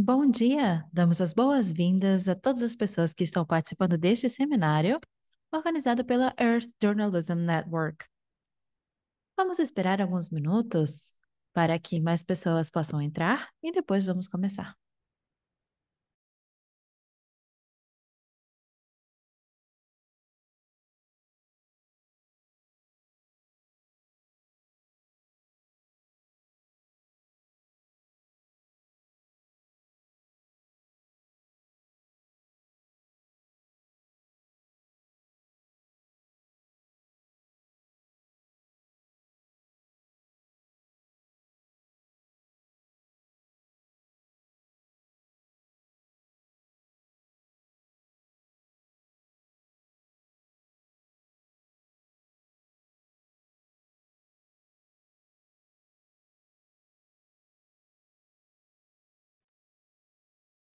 Bom dia! Damos as boas-vindas a todas as pessoas que estão participando deste seminário, organizado pela Earth Journalism Network. Vamos esperar alguns minutos para que mais pessoas possam entrar e depois vamos começar.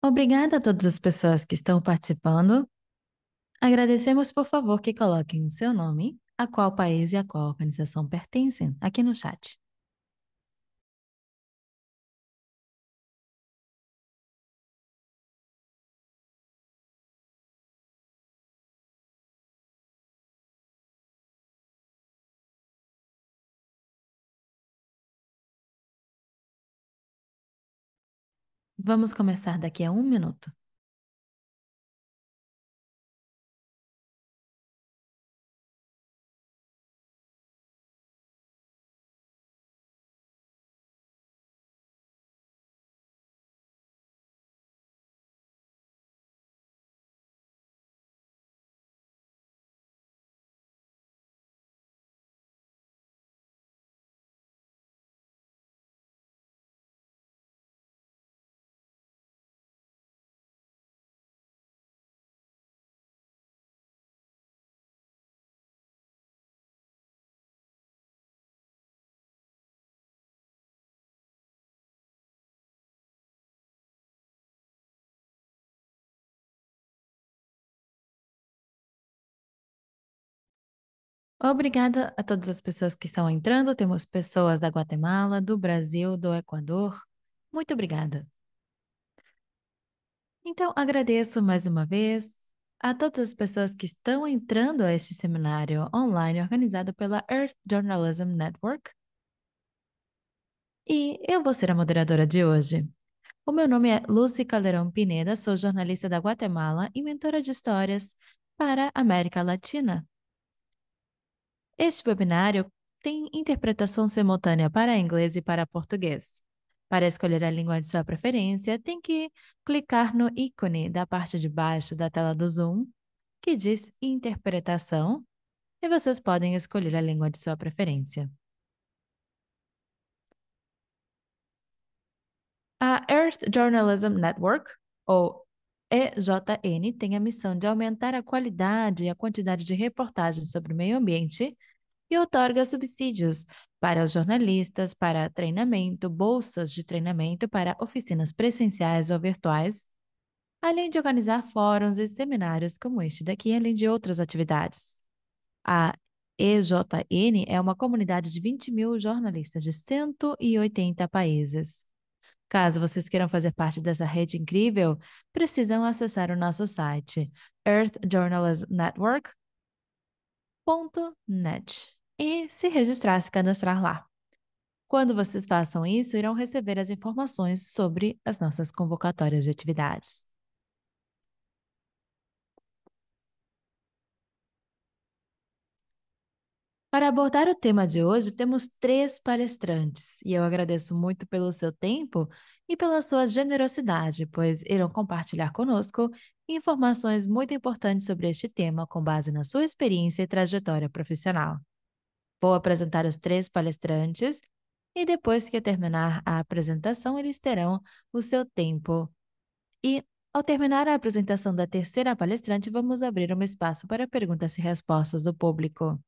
Obrigada a todas as pessoas que estão participando. Agradecemos, por favor, que coloquem seu nome, a qual país e a qual organização pertencem aqui no chat. Vamos começar daqui a um minuto. Obrigada a todas as pessoas que estão entrando. Temos pessoas da Guatemala, do Brasil, do Equador. Muito obrigada. Então, agradeço mais uma vez a todas as pessoas que estão entrando a este seminário online organizado pela Earth Journalism Network. E eu vou ser a moderadora de hoje. O meu nome é Lucy Calderão Pineda, sou jornalista da Guatemala e mentora de histórias para a América Latina. Este webinário tem interpretação simultânea para inglês e para português. Para escolher a língua de sua preferência, tem que clicar no ícone da parte de baixo da tela do Zoom, que diz Interpretação, e vocês podem escolher a língua de sua preferência. A Earth Journalism Network, ou EJN, tem a missão de aumentar a qualidade e a quantidade de reportagens sobre o meio ambiente e otorga subsídios para os jornalistas, para treinamento, bolsas de treinamento para oficinas presenciais ou virtuais, além de organizar fóruns e seminários como este daqui, além de outras atividades. A EJN é uma comunidade de 20 mil jornalistas de 180 países. Caso vocês queiram fazer parte dessa rede incrível, precisam acessar o nosso site earthjournalismnetwork.net e se registrar, se cadastrar lá. Quando vocês façam isso, irão receber as informações sobre as nossas convocatórias de atividades. Para abordar o tema de hoje, temos três palestrantes e eu agradeço muito pelo seu tempo e pela sua generosidade, pois irão compartilhar conosco informações muito importantes sobre este tema com base na sua experiência e trajetória profissional. Vou apresentar os três palestrantes e depois que eu terminar a apresentação, eles terão o seu tempo. E ao terminar a apresentação da terceira palestrante, vamos abrir um espaço para perguntas e respostas do público.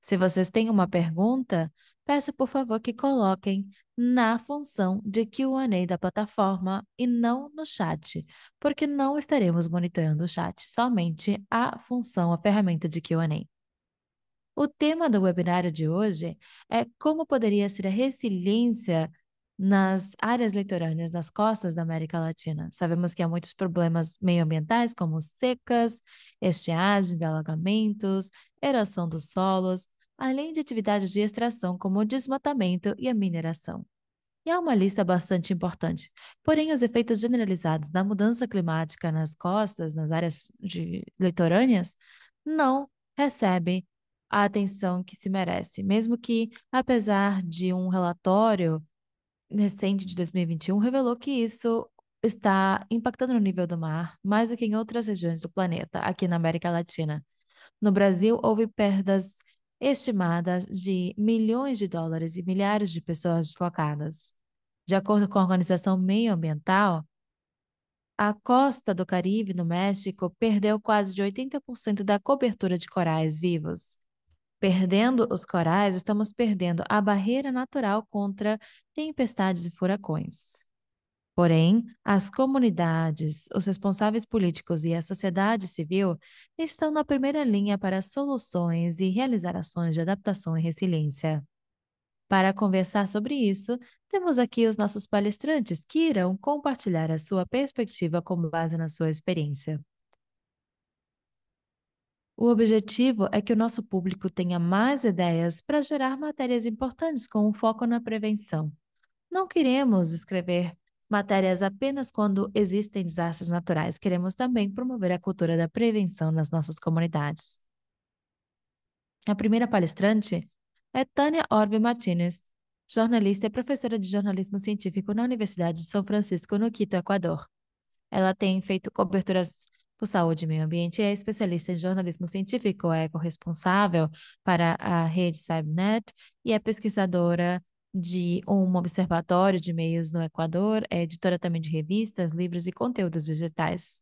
Se vocês têm uma pergunta, peço por favor que coloquem na função de QA da plataforma e não no chat, porque não estaremos monitorando o chat, somente a função, a ferramenta de QA. O tema do webinário de hoje é como poderia ser a resiliência nas áreas litorâneas, nas costas da América Latina. Sabemos que há muitos problemas meioambientais, como secas, estiagens, alagamentos, erosão dos solos, além de atividades de extração, como o desmatamento e a mineração. E há uma lista bastante importante. Porém, os efeitos generalizados da mudança climática nas costas, nas áreas de litorâneas, não recebem a atenção que se merece, mesmo que, apesar de um relatório recente de 2021 revelou que isso está impactando no nível do mar mais do que em outras regiões do planeta, aqui na América Latina. No Brasil, houve perdas estimadas de milhões de dólares e milhares de pessoas deslocadas. De acordo com a Organização Meioambiental, a costa do Caribe, no México, perdeu quase de 80% da cobertura de corais vivos. Perdendo os corais, estamos perdendo a barreira natural contra tempestades e furacões. Porém, as comunidades, os responsáveis políticos e a sociedade civil estão na primeira linha para soluções e realizar ações de adaptação e resiliência. Para conversar sobre isso, temos aqui os nossos palestrantes que irão compartilhar a sua perspectiva com base na sua experiência. O objetivo é que o nosso público tenha mais ideias para gerar matérias importantes com um foco na prevenção. Não queremos escrever matérias apenas quando existem desastres naturais, queremos também promover a cultura da prevenção nas nossas comunidades. A primeira palestrante é Tânia Orbe Martinez, jornalista e professora de jornalismo científico na Universidade de São Francisco, no Quito, Equador. Ela tem feito coberturas por Saúde e Meio Ambiente e é especialista em jornalismo científico, é corresponsável para a rede Cybernet e é pesquisadora de um observatório de meios no Equador, é editora também de revistas, livros e conteúdos digitais.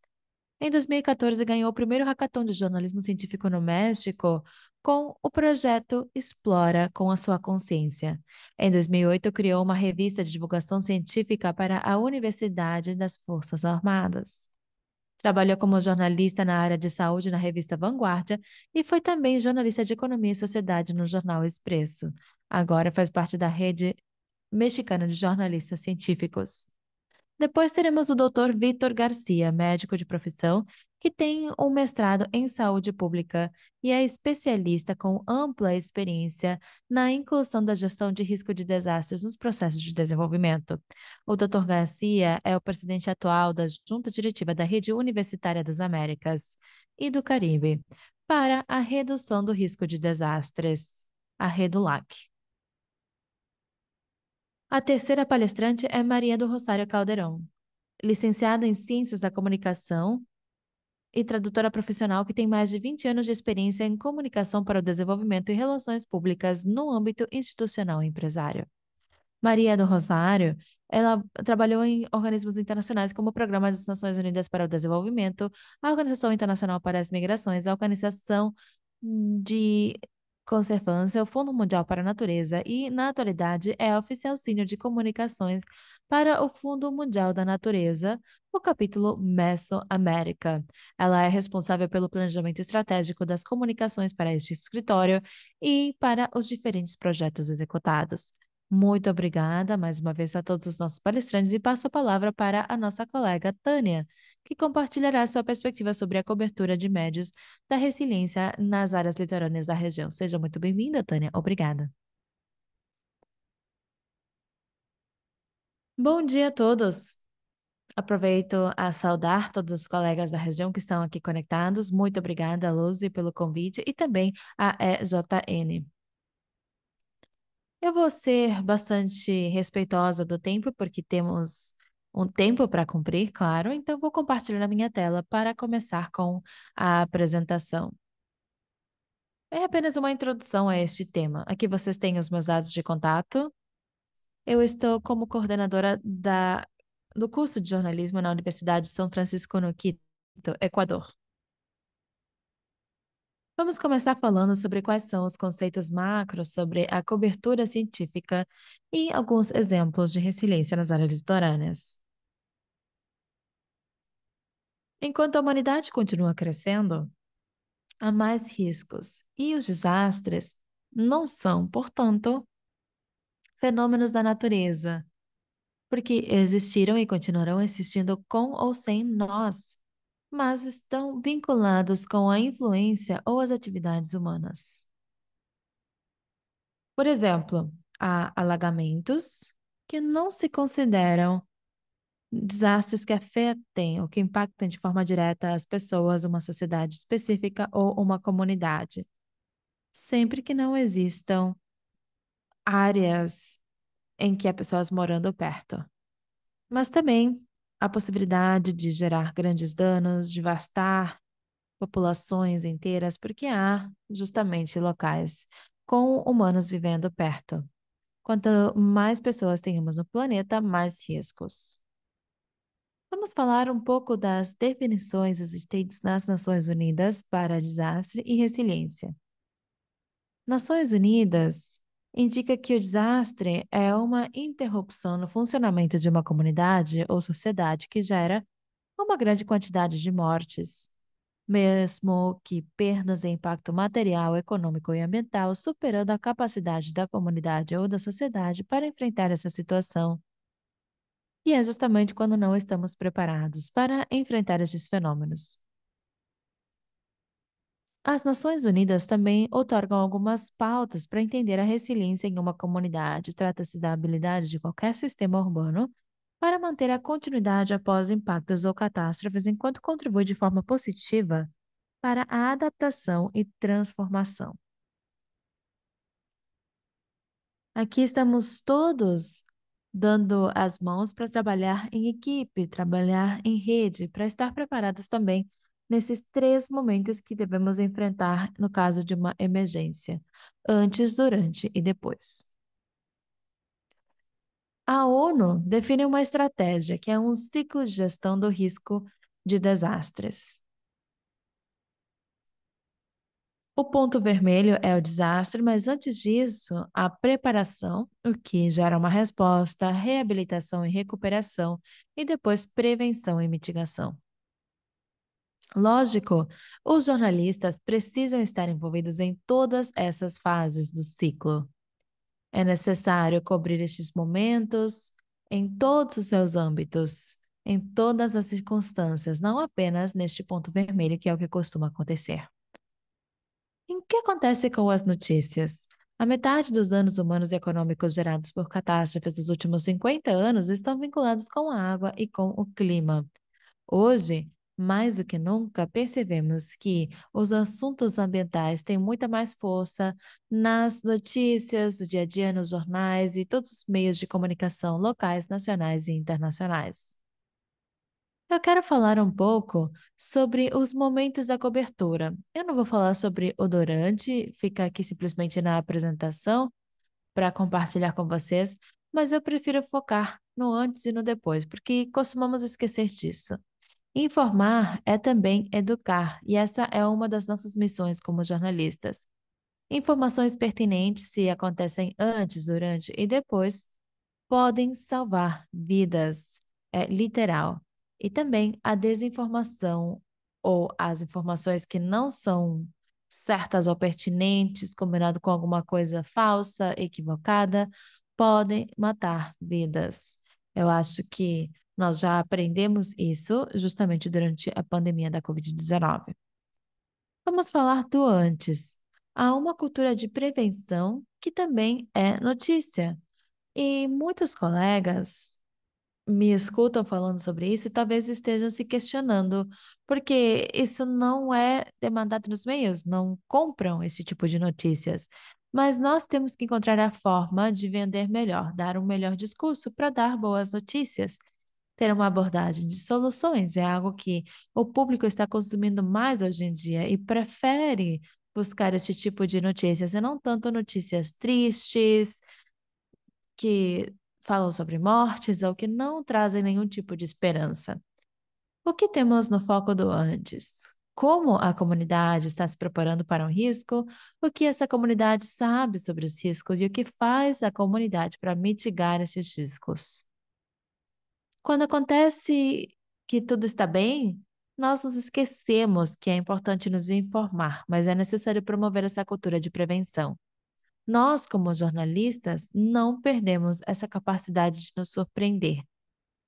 Em 2014, ganhou o primeiro hackathon de jornalismo científico no México com o projeto Explora com a Sua Consciência. Em 2008, criou uma revista de divulgação científica para a Universidade das Forças Armadas. Trabalhou como jornalista na área de saúde na revista Vanguardia e foi também jornalista de economia e sociedade no jornal Expresso. Agora faz parte da rede mexicana de jornalistas científicos. Depois teremos o Dr. Vitor Garcia, médico de profissão, que tem um mestrado em saúde pública e é especialista com ampla experiência na inclusão da gestão de risco de desastres nos processos de desenvolvimento. O Dr. Garcia é o presidente atual da Junta Diretiva da Rede Universitária das Américas e do Caribe para a redução do risco de desastres, a REDULAC. A terceira palestrante é Maria do Rosário Caldeirão. Licenciada em Ciências da Comunicação e tradutora profissional que tem mais de 20 anos de experiência em comunicação para o desenvolvimento e relações públicas no âmbito institucional e empresário. Maria do Rosário, ela trabalhou em organismos internacionais como o Programa das Nações Unidas para o Desenvolvimento, a Organização Internacional para as Migrações, a Organização de Conservância, o Fundo Mundial para a Natureza e, na atualidade, é oficial senior de comunicações para o Fundo Mundial da Natureza, o capítulo Mesoamérica. Ela é responsável pelo planejamento estratégico das comunicações para este escritório e para os diferentes projetos executados. Muito obrigada mais uma vez a todos os nossos palestrantes e passo a palavra para a nossa colega Tânia, que compartilhará sua perspectiva sobre a cobertura de médios da resiliência nas áreas litorâneas da região. Seja muito bem-vinda, Tânia. Obrigada. Bom dia a todos. Aproveito a saudar todos os colegas da região que estão aqui conectados. Muito obrigada, Luzi, pelo convite e também a EJN. Eu vou ser bastante respeitosa do tempo, porque temos um tempo para cumprir, claro, então vou compartilhar na minha tela para começar com a apresentação. É apenas uma introdução a este tema. Aqui vocês têm os meus dados de contato. Eu estou como coordenadora da, do curso de jornalismo na Universidade de São Francisco no Quito, Equador. Vamos começar falando sobre quais são os conceitos macro sobre a cobertura científica e alguns exemplos de resiliência nas áreas litorâneas. Enquanto a humanidade continua crescendo, há mais riscos e os desastres não são, portanto, fenômenos da natureza, porque existiram e continuarão existindo com ou sem nós, mas estão vinculados com a influência ou as atividades humanas. Por exemplo, há alagamentos que não se consideram desastres que afetem ou que impactem de forma direta as pessoas, uma sociedade específica ou uma comunidade, sempre que não existam áreas em que há pessoas morando perto. Mas também a possibilidade de gerar grandes danos, devastar populações inteiras, porque há justamente locais com humanos vivendo perto. Quanto mais pessoas temos no planeta, mais riscos. Vamos falar um pouco das definições existentes nas Nações Unidas para desastre e resiliência. Nações Unidas indica que o desastre é uma interrupção no funcionamento de uma comunidade ou sociedade que gera uma grande quantidade de mortes, mesmo que perdas em impacto material, econômico e ambiental superando a capacidade da comunidade ou da sociedade para enfrentar essa situação. E é justamente quando não estamos preparados para enfrentar estes fenômenos. As Nações Unidas também otorgam algumas pautas para entender a resiliência em uma comunidade. Trata-se da habilidade de qualquer sistema urbano para manter a continuidade após impactos ou catástrofes, enquanto contribui de forma positiva para a adaptação e transformação. Aqui estamos todos dando as mãos para trabalhar em equipe, trabalhar em rede, para estar preparados também nesses três momentos que devemos enfrentar no caso de uma emergência: antes, durante e depois. A ONU define uma estratégia que é um ciclo de gestão do risco de desastres. O ponto vermelho é o desastre, mas antes disso, a preparação, o que gera uma resposta, reabilitação e recuperação, e depois prevenção e mitigação. Lógico, os jornalistas precisam estar envolvidos em todas essas fases do ciclo. É necessário cobrir estes momentos em todos os seus âmbitos, em todas as circunstâncias, não apenas neste ponto vermelho, que é o que costuma acontecer. Em o que acontece com as notícias? A metade dos danos humanos e econômicos gerados por catástrofes dos últimos 50 anos estão vinculados com a água e com o clima. Hoje, mais do que nunca, percebemos que os assuntos ambientais têm muita mais força nas notícias do dia a dia, nos jornais e todos os meios de comunicação locais, nacionais e internacionais. Eu quero falar um pouco sobre os momentos da cobertura. Eu não vou falar sobre odorante, fica aqui simplesmente na apresentação para compartilhar com vocês, mas eu prefiro focar no antes e no depois, porque costumamos esquecer disso. Informar é também educar, e essa é uma das nossas missões como jornalistas. Informações pertinentes, se acontecem antes, durante e depois, podem salvar vidas, é literal. E também a desinformação ou as informações que não são certas ou pertinentes, combinado com alguma coisa falsa, equivocada, podem matar vidas. Eu acho que nós já aprendemos isso justamente durante a pandemia da Covid-19. Vamos falar do antes. Há uma cultura de prevenção que também é notícia. E muitos colegas me escutam falando sobre isso e talvez estejam se questionando, porque isso não é demandado nos meios, não compram esse tipo de notícias. Mas nós temos que encontrar a forma de vender melhor, dar um melhor discurso para dar boas notícias ter uma abordagem de soluções. É algo que o público está consumindo mais hoje em dia e prefere buscar esse tipo de notícias, e não tanto notícias tristes, que falam sobre mortes ou que não trazem nenhum tipo de esperança. O que temos no foco do antes? Como a comunidade está se preparando para um risco? O que essa comunidade sabe sobre os riscos e o que faz a comunidade para mitigar esses riscos? Quando acontece que tudo está bem, nós nos esquecemos que é importante nos informar, mas é necessário promover essa cultura de prevenção. Nós, como jornalistas, não perdemos essa capacidade de nos surpreender.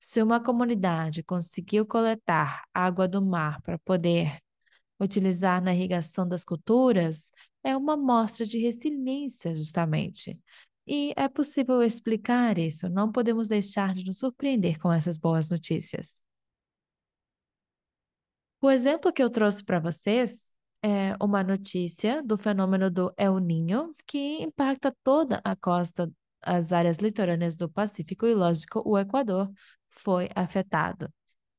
Se uma comunidade conseguiu coletar água do mar para poder utilizar na irrigação das culturas, é uma mostra de resiliência, justamente. E é possível explicar isso, não podemos deixar de nos surpreender com essas boas notícias. O exemplo que eu trouxe para vocês é uma notícia do fenômeno do El Niño, que impacta toda a costa, as áreas litorâneas do Pacífico e, lógico, o Equador foi afetado.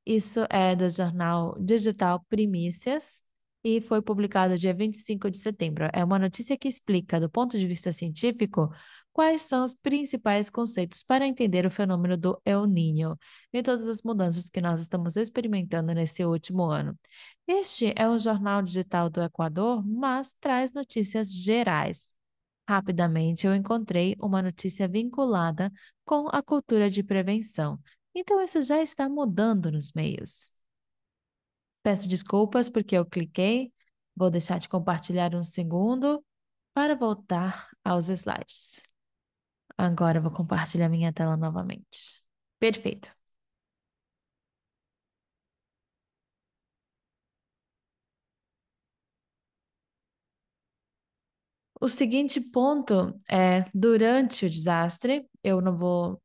Isso é do jornal digital Primícias e foi publicado dia 25 de setembro. É uma notícia que explica, do ponto de vista científico, quais são os principais conceitos para entender o fenômeno do El Niño e todas as mudanças que nós estamos experimentando nesse último ano. Este é o Jornal Digital do Equador, mas traz notícias gerais. Rapidamente eu encontrei uma notícia vinculada com a cultura de prevenção. Então, isso já está mudando nos meios. Peço desculpas porque eu cliquei. Vou deixar de compartilhar um segundo para voltar aos slides. Agora eu vou compartilhar minha tela novamente. Perfeito. O seguinte ponto é: durante o desastre, eu não vou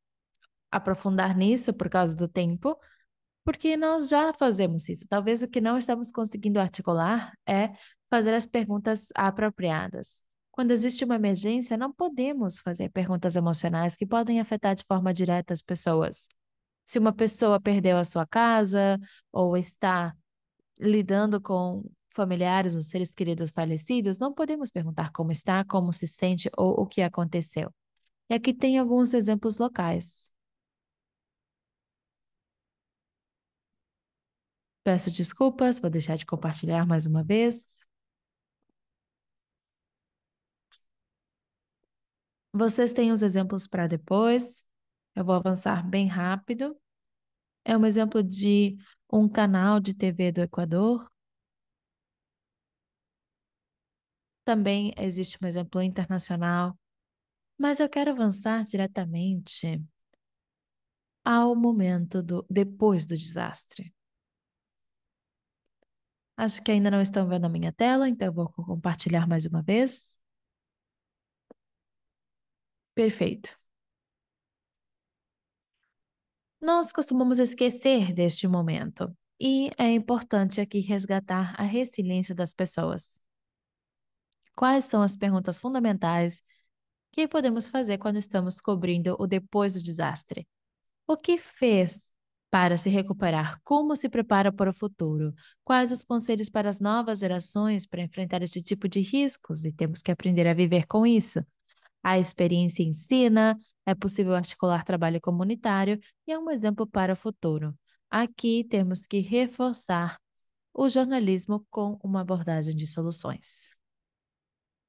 aprofundar nisso por causa do tempo, porque nós já fazemos isso. Talvez o que não estamos conseguindo articular é fazer as perguntas apropriadas. Quando existe uma emergência, não podemos fazer perguntas emocionais que podem afetar de forma direta as pessoas. Se uma pessoa perdeu a sua casa ou está lidando com familiares ou seres queridos falecidos, não podemos perguntar como está, como se sente ou o que aconteceu. E aqui tem alguns exemplos locais. Peço desculpas, vou deixar de compartilhar mais uma vez. Vocês têm os exemplos para depois. Eu vou avançar bem rápido. É um exemplo de um canal de TV do Equador. Também existe um exemplo internacional. Mas eu quero avançar diretamente ao momento do depois do desastre. Acho que ainda não estão vendo a minha tela, então eu vou compartilhar mais uma vez. Perfeito. Nós costumamos esquecer deste momento, e é importante aqui resgatar a resiliência das pessoas. Quais são as perguntas fundamentais que podemos fazer quando estamos cobrindo o depois do desastre? O que fez para se recuperar? Como se prepara para o futuro? Quais os conselhos para as novas gerações para enfrentar este tipo de riscos? E temos que aprender a viver com isso. A experiência ensina, é possível articular trabalho comunitário e é um exemplo para o futuro. Aqui temos que reforçar o jornalismo com uma abordagem de soluções.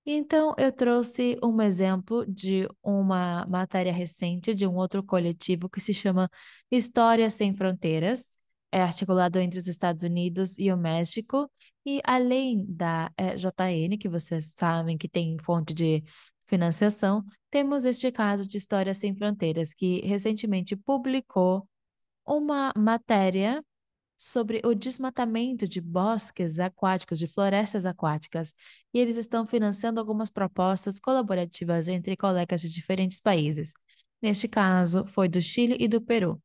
Então, eu trouxe um exemplo de uma matéria recente de um outro coletivo que se chama História Sem Fronteiras. É articulado entre os Estados Unidos e o México. E além da eh, JN, que vocês sabem que tem fonte de financiação, temos este caso de História Sem Fronteiras, que recentemente publicou uma matéria sobre o desmatamento de bosques aquáticos, de florestas aquáticas, e eles estão financiando algumas propostas colaborativas entre colegas de diferentes países. Neste caso, foi do Chile e do Peru.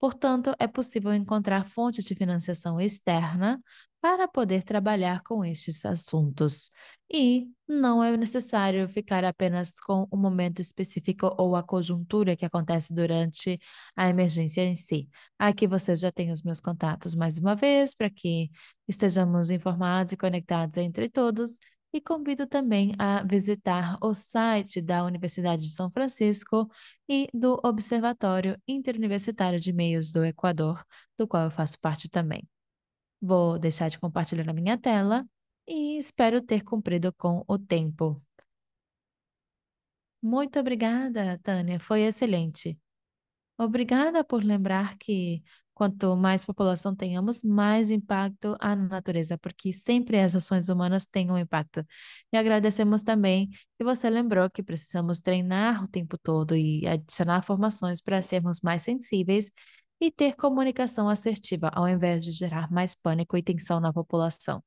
Portanto, é possível encontrar fontes de financiação externa para poder trabalhar com estes assuntos. E não é necessário ficar apenas com o momento específico ou a conjuntura que acontece durante a emergência em si. Aqui vocês já têm os meus contatos mais uma vez, para que estejamos informados e conectados entre todos. E convido também a visitar o site da Universidade de São Francisco e do Observatório Interuniversitário de Meios do Equador, do qual eu faço parte também. Vou deixar de compartilhar na minha tela e espero ter cumprido com o tempo. Muito obrigada, Tânia, foi excelente. Obrigada por lembrar que quanto mais população tenhamos, mais impacto na natureza, porque sempre as ações humanas têm um impacto. E agradecemos também que você lembrou que precisamos treinar o tempo todo e adicionar formações para sermos mais sensíveis e ter comunicação assertiva, ao invés de gerar mais pânico e tensão na população.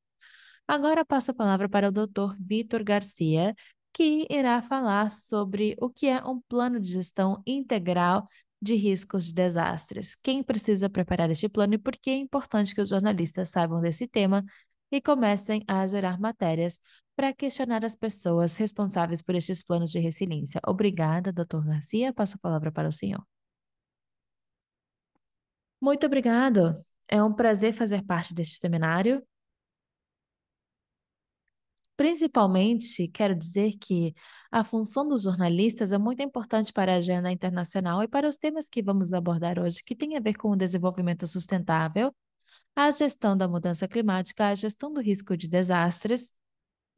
Agora passo a palavra para o Dr. Vitor Garcia, que irá falar sobre o que é um plano de gestão integral de riscos de desastres. Quem precisa preparar este plano e por que é importante que os jornalistas saibam desse tema e comecem a gerar matérias para questionar as pessoas responsáveis por estes planos de resiliência. Obrigada, doutor Garcia. Passo a palavra para o senhor. Muito obrigado. É um prazer fazer parte deste seminário. Principalmente, quero dizer que a função dos jornalistas é muito importante para a agenda internacional e para os temas que vamos abordar hoje, que têm a ver com o desenvolvimento sustentável, a gestão da mudança climática, a gestão do risco de desastres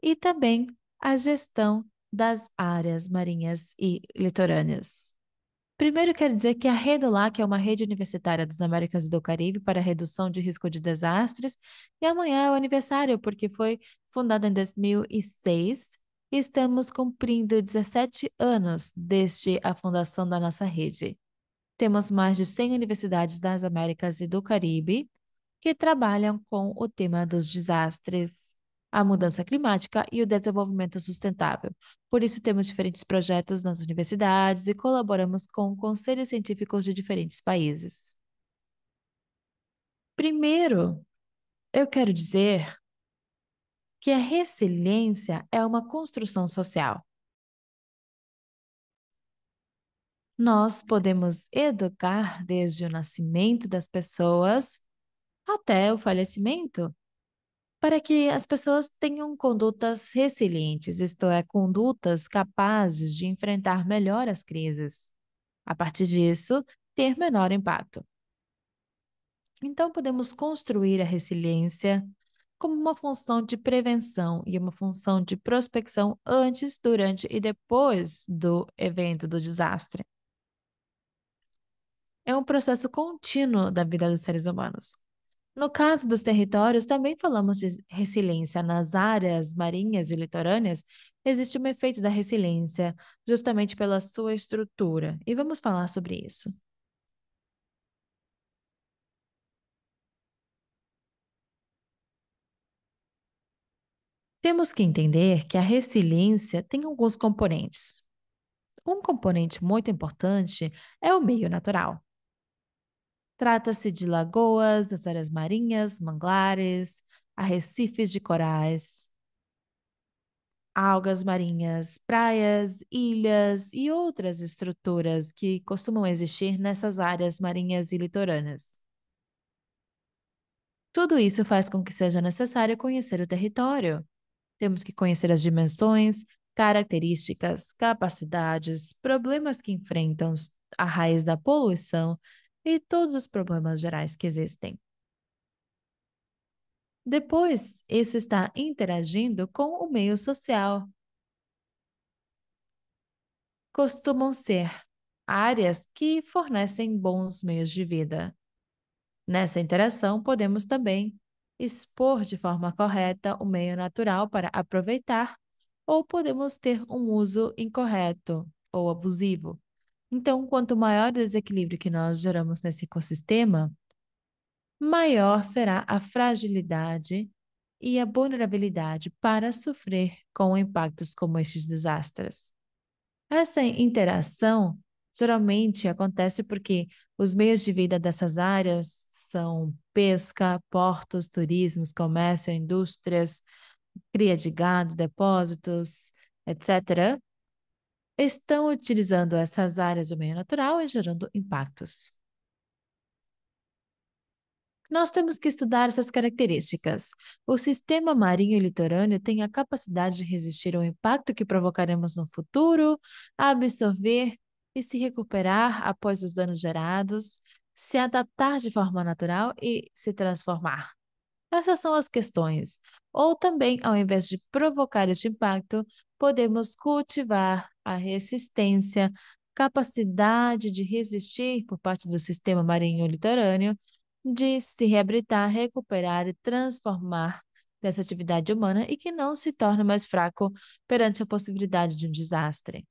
e também a gestão das áreas marinhas e litorâneas. Primeiro, quero dizer que a REDOLAC é uma rede universitária das Américas e do Caribe para redução de risco de desastres, e amanhã é o aniversário, porque foi fundada em 2006 e estamos cumprindo 17 anos desde a fundação da nossa rede. Temos mais de 100 universidades das Américas e do Caribe que trabalham com o tema dos desastres a mudança climática e o desenvolvimento sustentável. Por isso, temos diferentes projetos nas universidades e colaboramos com conselhos científicos de diferentes países. Primeiro, eu quero dizer que a resiliência é uma construção social. Nós podemos educar desde o nascimento das pessoas até o falecimento para que as pessoas tenham condutas resilientes, isto é, condutas capazes de enfrentar melhor as crises. A partir disso, ter menor impacto. Então, podemos construir a resiliência como uma função de prevenção e uma função de prospecção antes, durante e depois do evento do desastre. É um processo contínuo da vida dos seres humanos. No caso dos territórios, também falamos de resiliência. Nas áreas marinhas e litorâneas, existe um efeito da resiliência, justamente pela sua estrutura, e vamos falar sobre isso. Temos que entender que a resiliência tem alguns componentes. Um componente muito importante é o meio natural. Trata-se de lagoas, das áreas marinhas, manglares, arrecifes de corais, algas marinhas, praias, ilhas e outras estruturas que costumam existir nessas áreas marinhas e litorâneas. Tudo isso faz com que seja necessário conhecer o território. Temos que conhecer as dimensões, características, capacidades, problemas que enfrentam a raiz da poluição e todos os problemas gerais que existem. Depois, isso está interagindo com o meio social. Costumam ser áreas que fornecem bons meios de vida. Nessa interação, podemos também expor de forma correta o meio natural para aproveitar, ou podemos ter um uso incorreto ou abusivo, então, quanto maior o desequilíbrio que nós geramos nesse ecossistema, maior será a fragilidade e a vulnerabilidade para sofrer com impactos como estes desastres. Essa interação geralmente acontece porque os meios de vida dessas áreas são pesca, portos, turismos, comércio, indústrias, cria de gado, depósitos, etc estão utilizando essas áreas do meio natural e gerando impactos. Nós temos que estudar essas características. O sistema marinho litorâneo tem a capacidade de resistir ao impacto que provocaremos no futuro, absorver e se recuperar após os danos gerados, se adaptar de forma natural e se transformar. Essas são as questões. Ou também, ao invés de provocar este impacto, podemos cultivar a resistência, capacidade de resistir por parte do sistema marinho litorâneo, de se reabilitar, recuperar e transformar dessa atividade humana e que não se torna mais fraco perante a possibilidade de um desastre.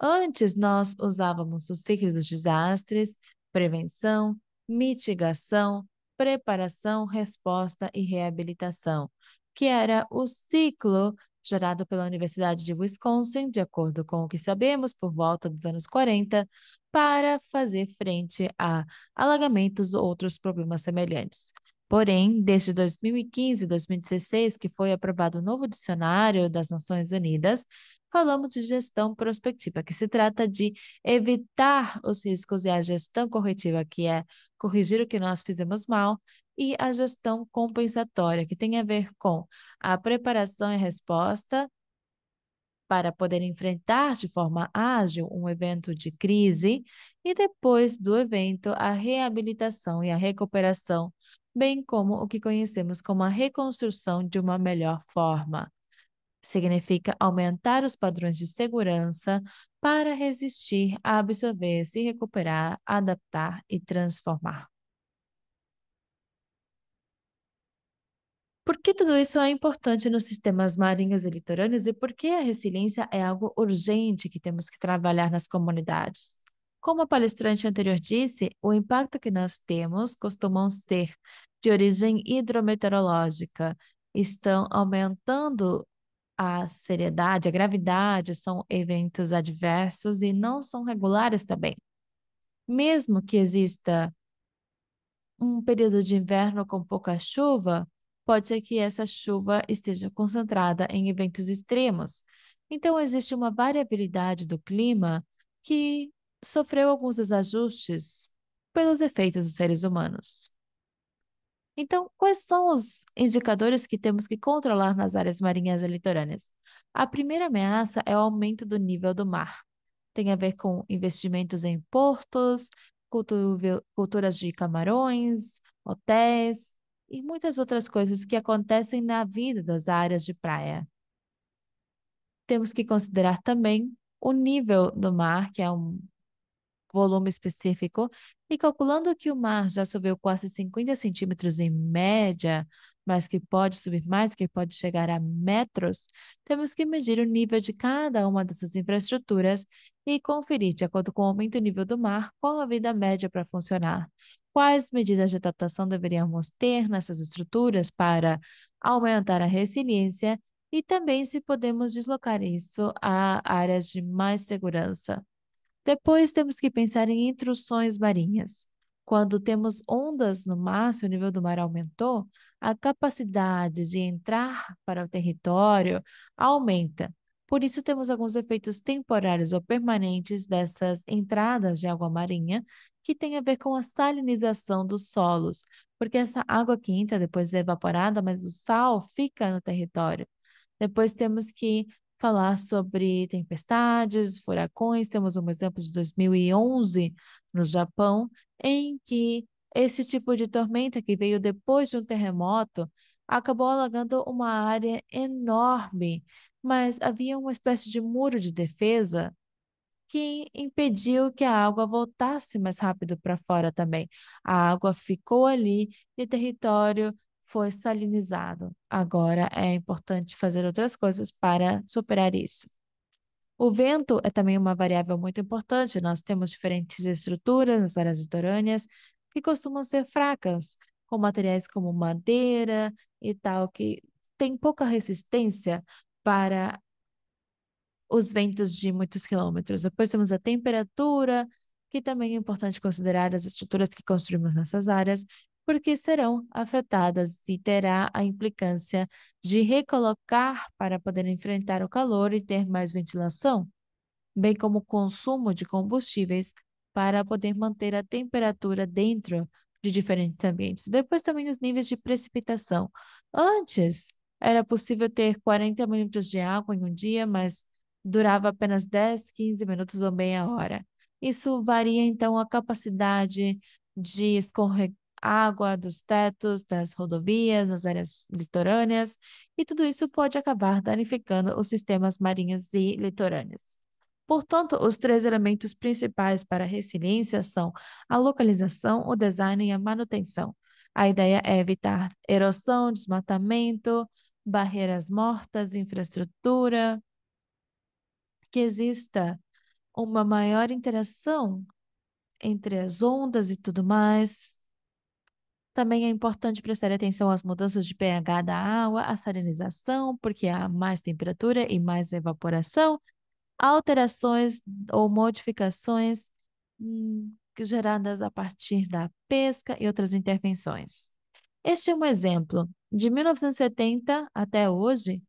Antes, nós usávamos o ciclo dos desastres, prevenção, mitigação, preparação, resposta e reabilitação, que era o ciclo gerado pela Universidade de Wisconsin, de acordo com o que sabemos, por volta dos anos 40, para fazer frente a alagamentos ou outros problemas semelhantes. Porém, desde 2015 e 2016, que foi aprovado o um novo dicionário das Nações Unidas, falamos de gestão prospectiva, que se trata de evitar os riscos e a gestão corretiva, que é corrigir o que nós fizemos mal e a gestão compensatória, que tem a ver com a preparação e resposta para poder enfrentar de forma ágil um evento de crise e depois do evento a reabilitação e a recuperação, bem como o que conhecemos como a reconstrução de uma melhor forma. Significa aumentar os padrões de segurança para resistir, absorver, se recuperar, adaptar e transformar. Por que tudo isso é importante nos sistemas marinhos e litorâneos e por que a resiliência é algo urgente que temos que trabalhar nas comunidades? Como a palestrante anterior disse, o impacto que nós temos costumam ser de origem hidrometeorológica, estão aumentando a seriedade, a gravidade, são eventos adversos e não são regulares também. Mesmo que exista um período de inverno com pouca chuva, pode ser que essa chuva esteja concentrada em eventos extremos. Então, existe uma variabilidade do clima que sofreu alguns desajustes pelos efeitos dos seres humanos. Então, quais são os indicadores que temos que controlar nas áreas marinhas e litorâneas? A primeira ameaça é o aumento do nível do mar. Tem a ver com investimentos em portos, culturas de camarões, hotéis, e muitas outras coisas que acontecem na vida das áreas de praia. Temos que considerar também o nível do mar, que é um volume específico, e calculando que o mar já subiu quase 50 centímetros em média, mas que pode subir mais, que pode chegar a metros, temos que medir o nível de cada uma dessas infraestruturas e conferir, de acordo com o aumento do nível do mar, qual a vida média para funcionar. Quais medidas de adaptação deveríamos ter nessas estruturas para aumentar a resiliência e também se podemos deslocar isso a áreas de mais segurança? Depois temos que pensar em intrusões marinhas. Quando temos ondas no mar, se o nível do mar aumentou, a capacidade de entrar para o território aumenta. Por isso, temos alguns efeitos temporários ou permanentes dessas entradas de água marinha que tem a ver com a salinização dos solos, porque essa água que entra depois é evaporada, mas o sal fica no território. Depois temos que falar sobre tempestades, furacões. Temos um exemplo de 2011 no Japão, em que esse tipo de tormenta que veio depois de um terremoto acabou alagando uma área enorme, mas havia uma espécie de muro de defesa que impediu que a água voltasse mais rápido para fora também. A água ficou ali e o território foi salinizado. Agora é importante fazer outras coisas para superar isso. O vento é também uma variável muito importante. Nós temos diferentes estruturas nas áreas litorâneas que costumam ser fracas, com materiais como madeira e tal, que tem pouca resistência para os ventos de muitos quilômetros. Depois temos a temperatura, que também é importante considerar as estruturas que construímos nessas áreas, porque serão afetadas e terá a implicância de recolocar para poder enfrentar o calor e ter mais ventilação, bem como o consumo de combustíveis para poder manter a temperatura dentro de diferentes ambientes. Depois também os níveis de precipitação. Antes era possível ter 40 milímetros de água em um dia, mas durava apenas 10, 15 minutos ou meia hora. Isso varia então a capacidade de escorrer água dos tetos, das rodovias, das áreas litorâneas, e tudo isso pode acabar danificando os sistemas marinhos e litorâneos. Portanto, os três elementos principais para a resiliência são a localização, o design e a manutenção. A ideia é evitar erosão, desmatamento, barreiras mortas, infraestrutura, que exista uma maior interação entre as ondas e tudo mais. Também é importante prestar atenção às mudanças de pH da água, à salinização, porque há mais temperatura e mais evaporação, alterações ou modificações hum, geradas a partir da pesca e outras intervenções. Este é um exemplo. De 1970 até hoje,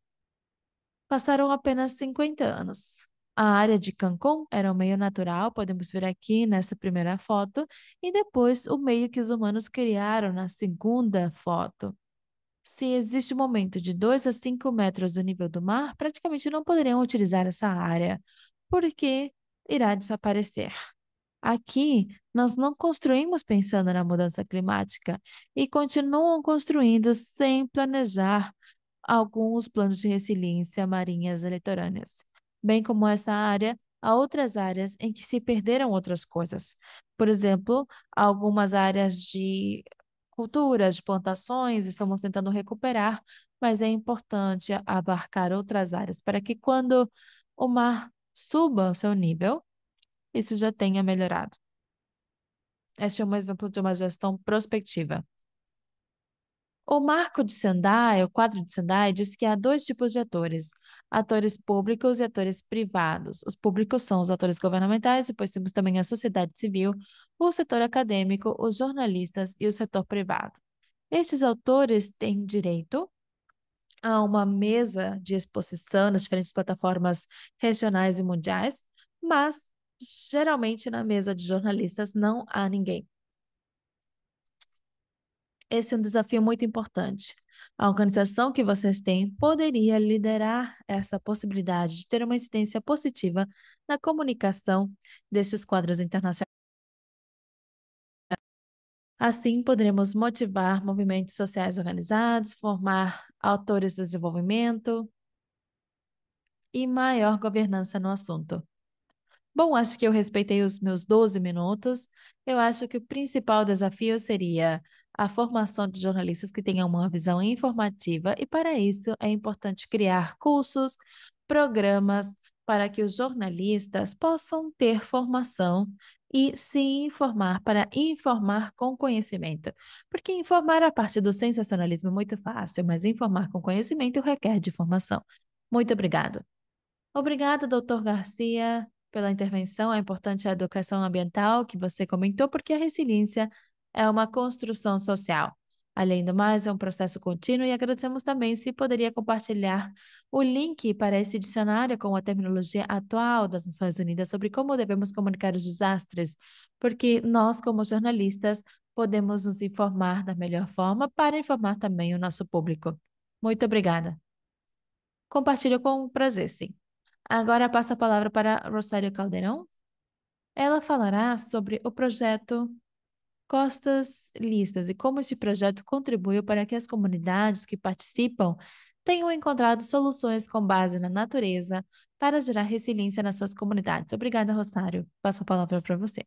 passaram apenas 50 anos. A área de Cancún era o um meio natural, podemos ver aqui nessa primeira foto, e depois o meio que os humanos criaram na segunda foto. Se existe um momento de 2 a 5 metros do nível do mar, praticamente não poderiam utilizar essa área, porque irá desaparecer. Aqui, nós não construímos pensando na mudança climática e continuam construindo sem planejar alguns planos de resiliência marinhas litorâneas bem como essa área a outras áreas em que se perderam outras coisas. Por exemplo, algumas áreas de culturas, de plantações, estamos tentando recuperar, mas é importante abarcar outras áreas para que quando o mar suba o seu nível, isso já tenha melhorado. Este é um exemplo de uma gestão prospectiva. O Marco de Sendai, o quadro de Sendai, diz que há dois tipos de atores: atores públicos e atores privados. Os públicos são os atores governamentais, depois temos também a sociedade civil, o setor acadêmico, os jornalistas e o setor privado. Estes autores têm direito a uma mesa de exposição nas diferentes plataformas regionais e mundiais, mas geralmente na mesa de jornalistas não há ninguém. Esse é um desafio muito importante. A organização que vocês têm poderia liderar essa possibilidade de ter uma incidência positiva na comunicação desses quadros internacionais. Assim, poderemos motivar movimentos sociais organizados, formar autores do desenvolvimento e maior governança no assunto. Bom, acho que eu respeitei os meus 12 minutos. Eu acho que o principal desafio seria a formação de jornalistas que tenham uma visão informativa, e para isso é importante criar cursos, programas, para que os jornalistas possam ter formação e se informar, para informar com conhecimento. Porque informar a parte do sensacionalismo é muito fácil, mas informar com conhecimento requer de formação. Muito obrigado. Obrigada, doutor Garcia pela intervenção. É importante a educação ambiental, que você comentou, porque a resiliência é uma construção social. Além do mais, é um processo contínuo e agradecemos também se poderia compartilhar o link para esse dicionário com a terminologia atual das Nações Unidas sobre como devemos comunicar os desastres, porque nós, como jornalistas, podemos nos informar da melhor forma para informar também o nosso público. Muito obrigada. Compartilho com prazer, sim. Agora passo a palavra para Rosário Caldeirão. Ela falará sobre o projeto Costas Listas e como este projeto contribuiu para que as comunidades que participam tenham encontrado soluções com base na natureza para gerar resiliência nas suas comunidades. Obrigada, Rosário. Passo a palavra para você.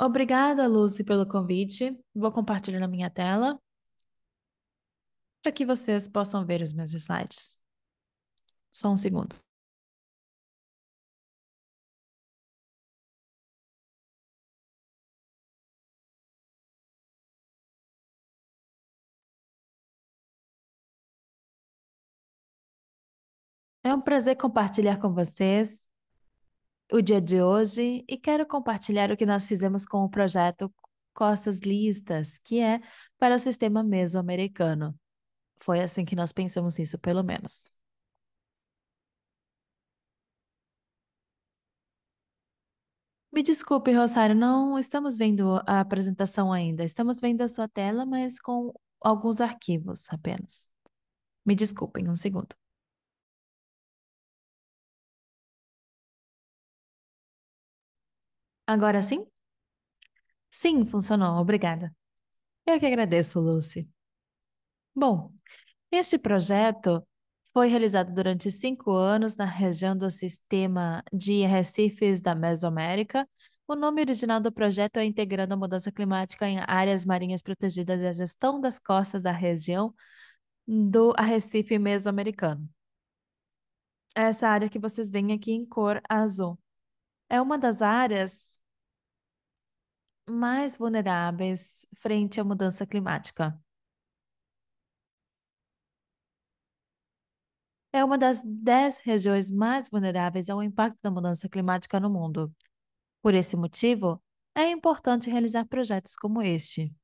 Obrigada, Lucy, pelo convite. Vou compartilhar na minha tela para que vocês possam ver os meus slides. Só um segundo. É um prazer compartilhar com vocês o dia de hoje e quero compartilhar o que nós fizemos com o projeto Costas Listas, que é para o sistema mesoamericano. Foi assim que nós pensamos isso, pelo menos. Me desculpe, Rosário, não estamos vendo a apresentação ainda. Estamos vendo a sua tela, mas com alguns arquivos apenas. Me desculpem, um segundo. Agora sim? Sim, funcionou, obrigada. Eu que agradeço, Lucy. Bom, este projeto foi realizado durante cinco anos na região do Sistema de Recifes da Mesoamérica. O nome original do projeto é Integrando a Mudança Climática em Áreas Marinhas Protegidas e a Gestão das Costas da Região do Arrecife Mesoamericano. Essa área que vocês veem aqui em cor azul. É uma das áreas mais vulneráveis frente à mudança climática. É uma das dez regiões mais vulneráveis ao impacto da mudança climática no mundo. Por esse motivo, é importante realizar projetos como este.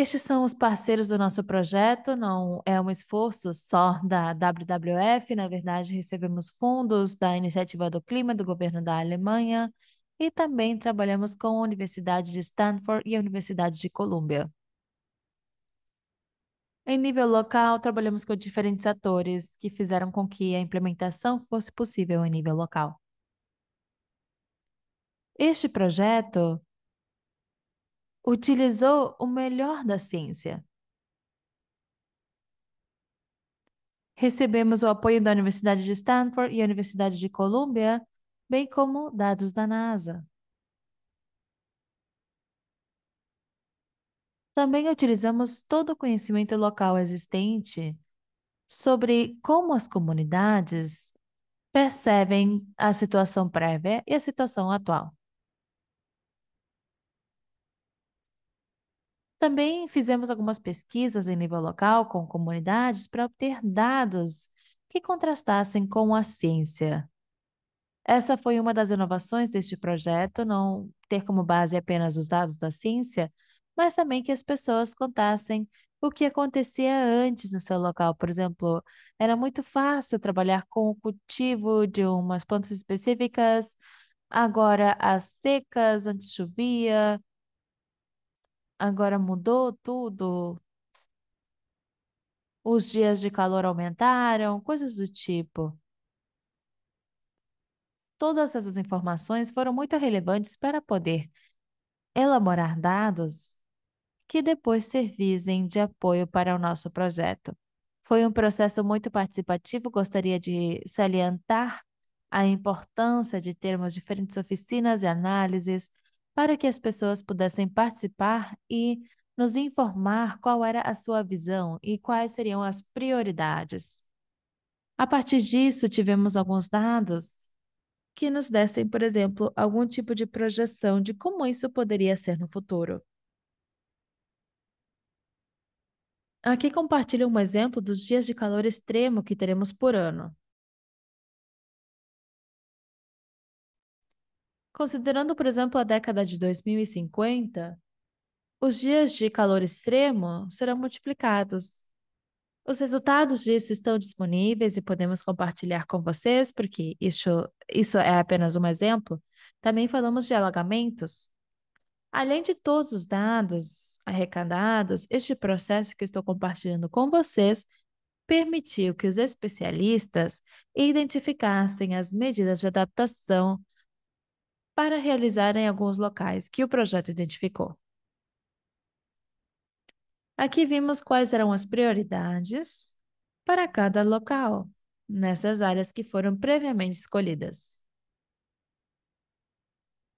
Estes são os parceiros do nosso projeto, não é um esforço só da WWF, na verdade, recebemos fundos da Iniciativa do Clima do governo da Alemanha e também trabalhamos com a Universidade de Stanford e a Universidade de Colômbia. Em nível local, trabalhamos com diferentes atores que fizeram com que a implementação fosse possível em nível local. Este projeto utilizou o melhor da ciência. Recebemos o apoio da Universidade de Stanford e Universidade de Columbia, bem como dados da NASA. Também utilizamos todo o conhecimento local existente sobre como as comunidades percebem a situação prévia e a situação atual. Também fizemos algumas pesquisas em nível local com comunidades para obter dados que contrastassem com a ciência. Essa foi uma das inovações deste projeto, não ter como base apenas os dados da ciência, mas também que as pessoas contassem o que acontecia antes no seu local. Por exemplo, era muito fácil trabalhar com o cultivo de umas plantas específicas, agora as secas, antes chovia, Agora mudou tudo. Os dias de calor aumentaram, coisas do tipo. Todas essas informações foram muito relevantes para poder elaborar dados que depois servissem de apoio para o nosso projeto. Foi um processo muito participativo, gostaria de salientar a importância de termos diferentes oficinas e análises para que as pessoas pudessem participar e nos informar qual era a sua visão e quais seriam as prioridades. A partir disso, tivemos alguns dados que nos dessem, por exemplo, algum tipo de projeção de como isso poderia ser no futuro. Aqui compartilho um exemplo dos dias de calor extremo que teremos por ano. Considerando, por exemplo, a década de 2050, os dias de calor extremo serão multiplicados. Os resultados disso estão disponíveis e podemos compartilhar com vocês, porque isso, isso é apenas um exemplo. Também falamos de alagamentos. Além de todos os dados arrecadados, este processo que estou compartilhando com vocês permitiu que os especialistas identificassem as medidas de adaptação para realizar em alguns locais que o projeto identificou. Aqui vimos quais eram as prioridades para cada local, nessas áreas que foram previamente escolhidas.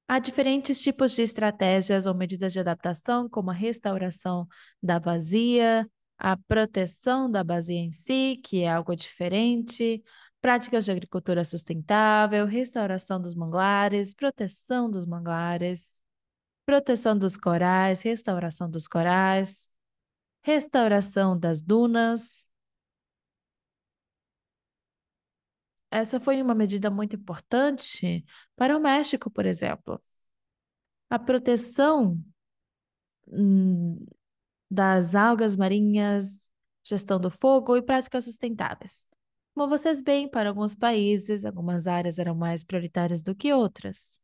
Há diferentes tipos de estratégias ou medidas de adaptação, como a restauração da vazia, a proteção da vazia em si, que é algo diferente, práticas de agricultura sustentável, restauração dos manglares, proteção dos manglares, proteção dos corais, restauração dos corais, restauração das dunas. Essa foi uma medida muito importante para o México, por exemplo. A proteção hum, das algas marinhas, gestão do fogo e práticas sustentáveis. Como vocês veem, para alguns países, algumas áreas eram mais prioritárias do que outras.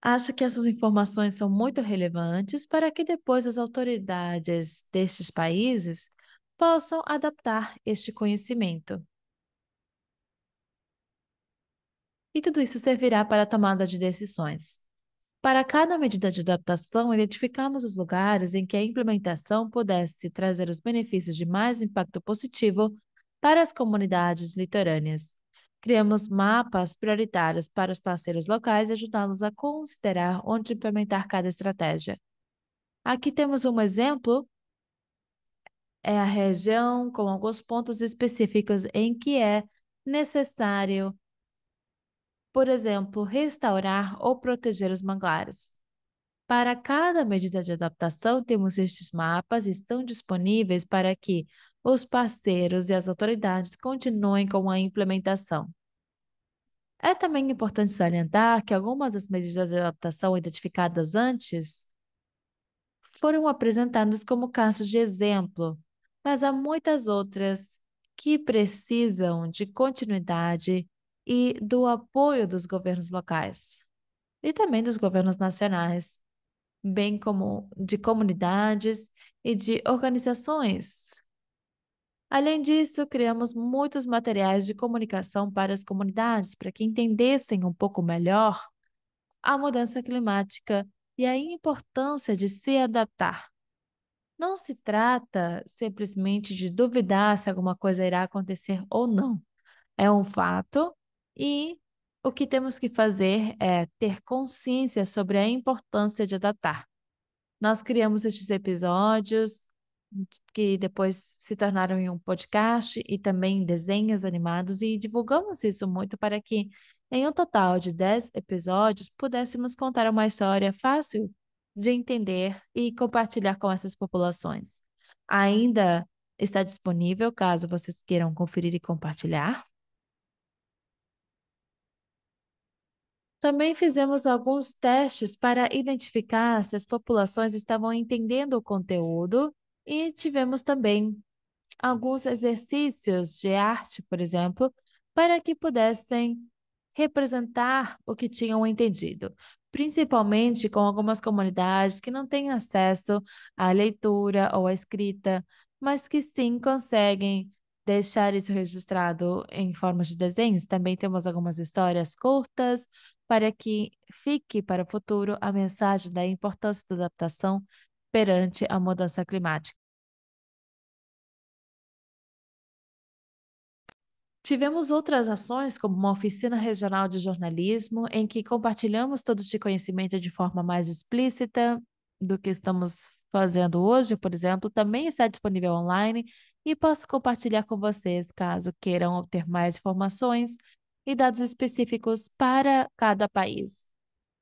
Acho que essas informações são muito relevantes para que depois as autoridades destes países possam adaptar este conhecimento. E tudo isso servirá para a tomada de decisões. Para cada medida de adaptação, identificamos os lugares em que a implementação pudesse trazer os benefícios de mais impacto positivo para as comunidades litorâneas. Criamos mapas prioritários para os parceiros locais e ajudá-los a considerar onde implementar cada estratégia. Aqui temos um exemplo. É a região com alguns pontos específicos em que é necessário por exemplo, restaurar ou proteger os manglares. Para cada medida de adaptação, temos estes mapas e estão disponíveis para que os parceiros e as autoridades continuem com a implementação. É também importante salientar que algumas das medidas de adaptação identificadas antes foram apresentadas como casos de exemplo, mas há muitas outras que precisam de continuidade e do apoio dos governos locais e também dos governos nacionais, bem como de comunidades e de organizações. Além disso, criamos muitos materiais de comunicação para as comunidades, para que entendessem um pouco melhor a mudança climática e a importância de se adaptar. Não se trata simplesmente de duvidar se alguma coisa irá acontecer ou não. É um fato e o que temos que fazer é ter consciência sobre a importância de adaptar. Nós criamos estes episódios que depois se tornaram em um podcast e também desenhos animados e divulgamos isso muito para que em um total de 10 episódios pudéssemos contar uma história fácil de entender e compartilhar com essas populações. Ainda está disponível caso vocês queiram conferir e compartilhar. Também fizemos alguns testes para identificar se as populações estavam entendendo o conteúdo e tivemos também alguns exercícios de arte, por exemplo, para que pudessem representar o que tinham entendido, principalmente com algumas comunidades que não têm acesso à leitura ou à escrita, mas que sim conseguem deixar isso registrado em forma de desenhos. Também temos algumas histórias curtas para que fique para o futuro a mensagem da importância da adaptação perante a mudança climática. Tivemos outras ações, como uma oficina regional de jornalismo, em que compartilhamos todos de conhecimento de forma mais explícita do que estamos fazendo hoje, por exemplo, também está disponível online e posso compartilhar com vocês caso queiram obter mais informações e dados específicos para cada país.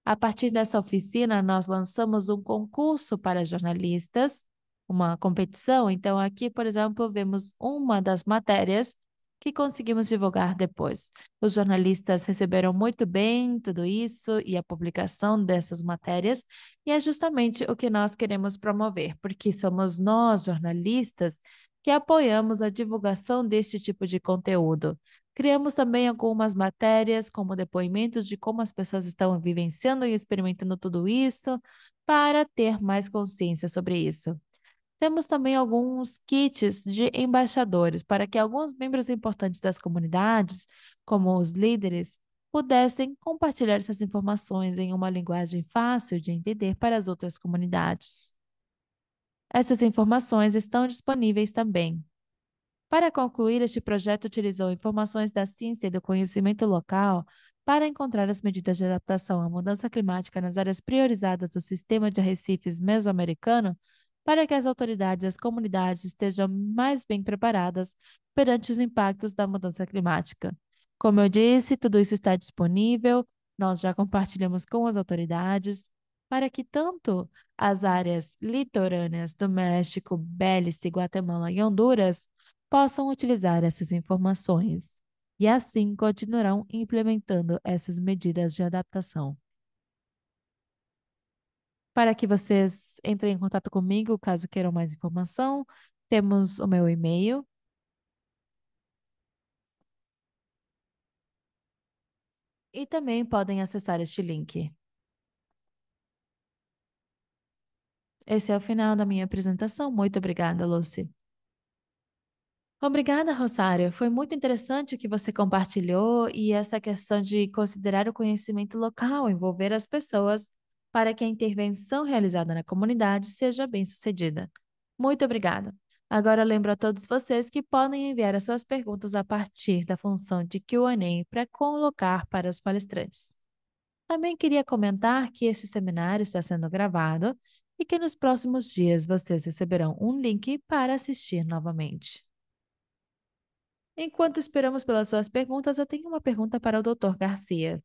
A partir dessa oficina, nós lançamos um concurso para jornalistas, uma competição. Então, aqui, por exemplo, vemos uma das matérias que conseguimos divulgar depois. Os jornalistas receberam muito bem tudo isso e a publicação dessas matérias, e é justamente o que nós queremos promover, porque somos nós, jornalistas, que apoiamos a divulgação deste tipo de conteúdo. Criamos também algumas matérias, como depoimentos de como as pessoas estão vivenciando e experimentando tudo isso, para ter mais consciência sobre isso. Temos também alguns kits de embaixadores para que alguns membros importantes das comunidades, como os líderes, pudessem compartilhar essas informações em uma linguagem fácil de entender para as outras comunidades. Essas informações estão disponíveis também. Para concluir, este projeto utilizou informações da ciência e do conhecimento local para encontrar as medidas de adaptação à mudança climática nas áreas priorizadas do sistema de recifes mesoamericano, para que as autoridades e as comunidades estejam mais bem preparadas perante os impactos da mudança climática. Como eu disse, tudo isso está disponível, nós já compartilhamos com as autoridades, para que tanto as áreas litorâneas do México, Belize, Guatemala e Honduras possam utilizar essas informações e assim continuarão implementando essas medidas de adaptação. Para que vocês entrem em contato comigo caso queiram mais informação, temos o meu e-mail. E também podem acessar este link. Esse é o final da minha apresentação. Muito obrigada, Lucy. Obrigada, Rosário. Foi muito interessante o que você compartilhou e essa questão de considerar o conhecimento local, envolver as pessoas para que a intervenção realizada na comunidade seja bem-sucedida. Muito obrigada. Agora lembro a todos vocês que podem enviar as suas perguntas a partir da função de Q&A para colocar para os palestrantes. Também queria comentar que este seminário está sendo gravado e que nos próximos dias vocês receberão um link para assistir novamente. Enquanto esperamos pelas suas perguntas, eu tenho uma pergunta para o Dr. Garcia.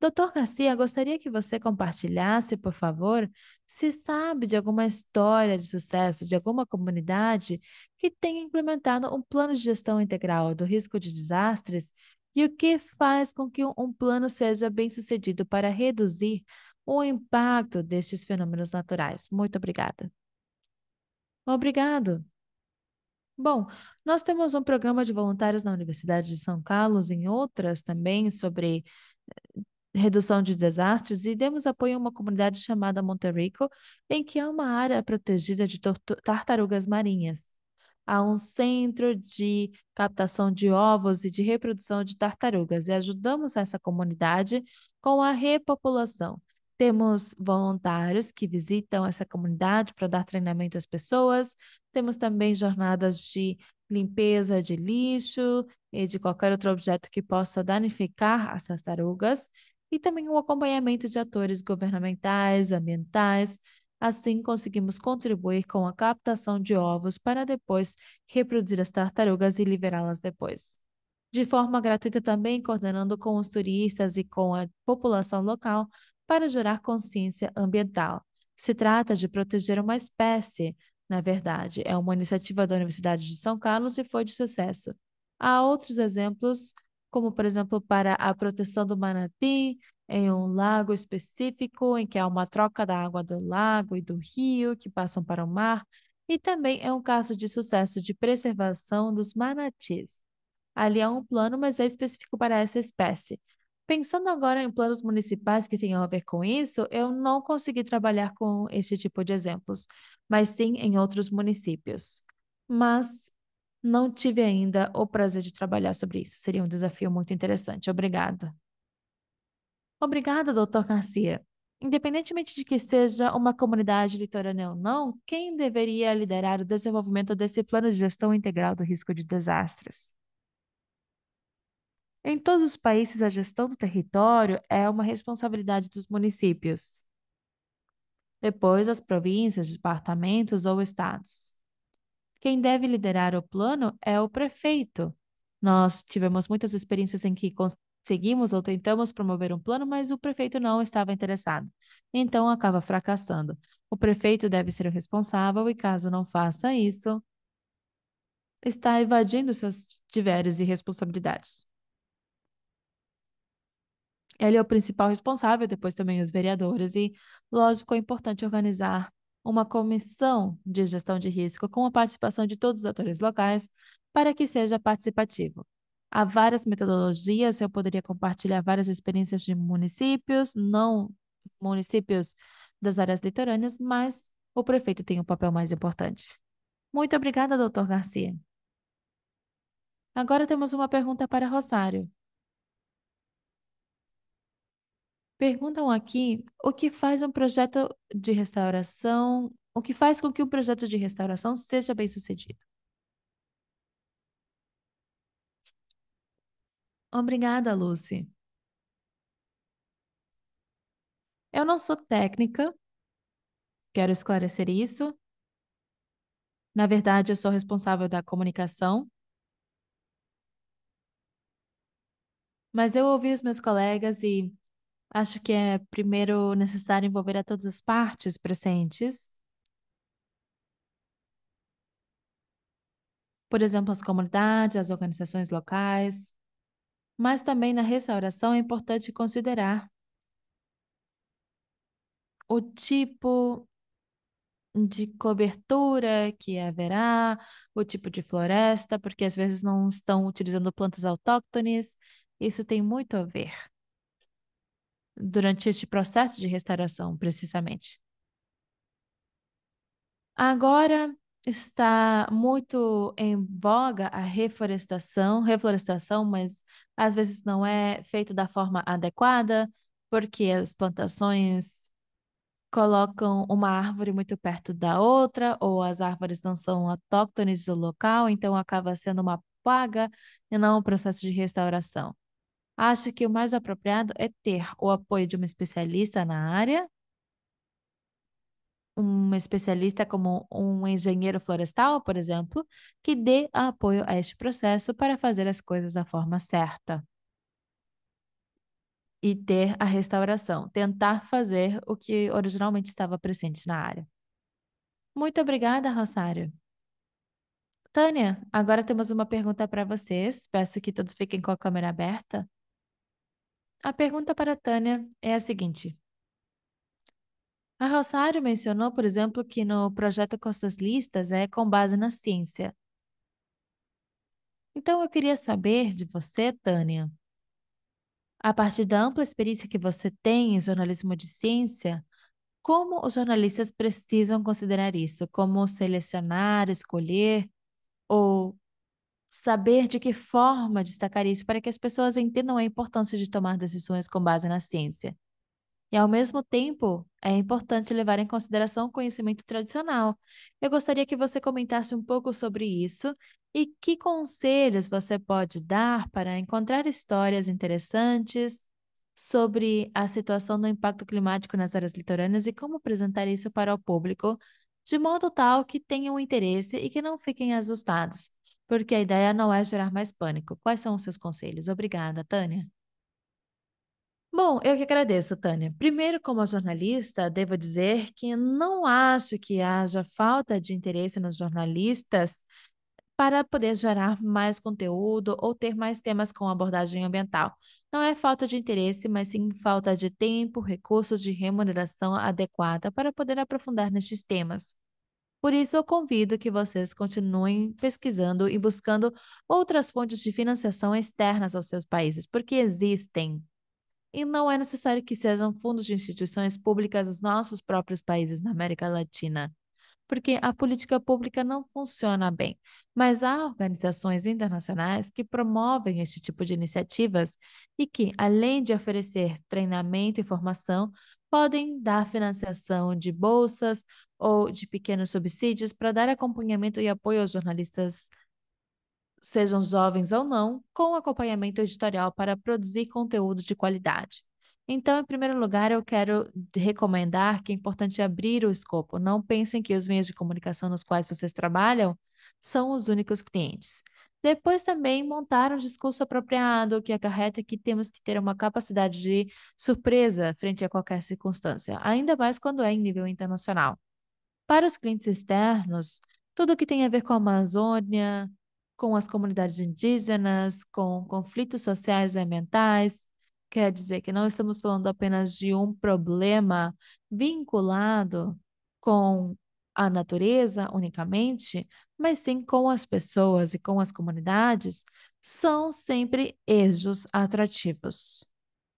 Dr. Garcia, gostaria que você compartilhasse, por favor, se sabe de alguma história de sucesso de alguma comunidade que tenha implementado um plano de gestão integral do risco de desastres e o que faz com que um plano seja bem-sucedido para reduzir o impacto destes fenômenos naturais. Muito obrigada. Obrigado. Bom, nós temos um programa de voluntários na Universidade de São Carlos, em outras também, sobre eh, redução de desastres e demos apoio a uma comunidade chamada Monterrico, em que é uma área protegida de tartarugas marinhas. Há um centro de captação de ovos e de reprodução de tartarugas e ajudamos essa comunidade com a repopulação. Temos voluntários que visitam essa comunidade para dar treinamento às pessoas. Temos também jornadas de limpeza de lixo e de qualquer outro objeto que possa danificar as tartarugas. E também o acompanhamento de atores governamentais, ambientais. Assim, conseguimos contribuir com a captação de ovos para depois reproduzir as tartarugas e liberá-las depois de forma gratuita também, coordenando com os turistas e com a população local para gerar consciência ambiental. Se trata de proteger uma espécie, na verdade, é uma iniciativa da Universidade de São Carlos e foi de sucesso. Há outros exemplos, como por exemplo para a proteção do manatí em um lago específico, em que há uma troca da água do lago e do rio que passam para o mar, e também é um caso de sucesso de preservação dos manatis. Ali há um plano, mas é específico para essa espécie. Pensando agora em planos municipais que tenham a ver com isso, eu não consegui trabalhar com este tipo de exemplos, mas sim em outros municípios. Mas não tive ainda o prazer de trabalhar sobre isso. Seria um desafio muito interessante. Obrigada. Obrigada, doutor Garcia. Independentemente de que seja uma comunidade litorânea ou não, quem deveria liderar o desenvolvimento desse plano de gestão integral do risco de desastres? Em todos os países, a gestão do território é uma responsabilidade dos municípios. Depois, as províncias, departamentos ou estados. Quem deve liderar o plano é o prefeito. Nós tivemos muitas experiências em que conseguimos ou tentamos promover um plano, mas o prefeito não estava interessado. Então acaba fracassando. O prefeito deve ser o responsável e, caso não faça isso, está evadindo seus deveres e responsabilidades. Ele é o principal responsável, depois também os vereadores, e, lógico, é importante organizar uma comissão de gestão de risco com a participação de todos os atores locais para que seja participativo. Há várias metodologias, eu poderia compartilhar várias experiências de municípios, não municípios das áreas litorâneas, mas o prefeito tem um papel mais importante. Muito obrigada, doutor Garcia. Agora temos uma pergunta para Rosário. Perguntam aqui o que faz um projeto de restauração, o que faz com que um projeto de restauração seja bem sucedido. Obrigada, Lucy. Eu não sou técnica, quero esclarecer isso. Na verdade, eu sou responsável da comunicação. Mas eu ouvi os meus colegas e Acho que é primeiro necessário envolver a todas as partes presentes, por exemplo, as comunidades, as organizações locais. Mas também na restauração é importante considerar o tipo de cobertura que haverá, o tipo de floresta, porque às vezes não estão utilizando plantas autóctones. Isso tem muito a ver durante este processo de restauração, precisamente. Agora está muito em voga a reflorestação, reflorestação, mas às vezes não é feita da forma adequada, porque as plantações colocam uma árvore muito perto da outra, ou as árvores não são autóctones do local, então acaba sendo uma plaga e não um processo de restauração acho que o mais apropriado é ter o apoio de uma especialista na área, um especialista como um engenheiro florestal, por exemplo, que dê apoio a este processo para fazer as coisas da forma certa. E ter a restauração, tentar fazer o que originalmente estava presente na área. Muito obrigada, Rosário. Tânia, agora temos uma pergunta para vocês. Peço que todos fiquem com a câmera aberta. A pergunta para Tânia é a seguinte: a Rosário mencionou, por exemplo, que no projeto Costas Listas é com base na ciência. Então, eu queria saber de você, Tânia, a partir da ampla experiência que você tem em jornalismo de ciência, como os jornalistas precisam considerar isso? Como selecionar, escolher ou saber de que forma destacar isso para que as pessoas entendam a importância de tomar decisões com base na ciência. E, ao mesmo tempo, é importante levar em consideração o conhecimento tradicional. Eu gostaria que você comentasse um pouco sobre isso e que conselhos você pode dar para encontrar histórias interessantes sobre a situação do impacto climático nas áreas litorâneas e como apresentar isso para o público, de modo tal que tenham interesse e que não fiquem assustados porque a ideia não é gerar mais pânico. Quais são os seus conselhos? Obrigada, Tânia. Bom, eu que agradeço, Tânia. Primeiro, como jornalista, devo dizer que não acho que haja falta de interesse nos jornalistas para poder gerar mais conteúdo ou ter mais temas com abordagem ambiental. Não é falta de interesse, mas sim falta de tempo, recursos de remuneração adequada para poder aprofundar nestes temas. Por isso, eu convido que vocês continuem pesquisando e buscando outras fontes de financiação externas aos seus países, porque existem. E não é necessário que sejam fundos de instituições públicas dos nossos próprios países na América Latina porque a política pública não funciona bem. Mas há organizações internacionais que promovem este tipo de iniciativas e que, além de oferecer treinamento e formação, podem dar financiação de bolsas ou de pequenos subsídios para dar acompanhamento e apoio aos jornalistas, sejam jovens ou não, com acompanhamento editorial para produzir conteúdo de qualidade. Então, em primeiro lugar, eu quero recomendar que é importante abrir o escopo. Não pensem que os meios de comunicação nos quais vocês trabalham são os únicos clientes. Depois também montar um discurso apropriado, que acarreta que temos que ter uma capacidade de surpresa frente a qualquer circunstância, ainda mais quando é em nível internacional. Para os clientes externos, tudo que tem a ver com a Amazônia, com as comunidades indígenas, com conflitos sociais e ambientais, quer dizer que não estamos falando apenas de um problema vinculado com à natureza unicamente, mas sim com as pessoas e com as comunidades, são sempre eixos atrativos.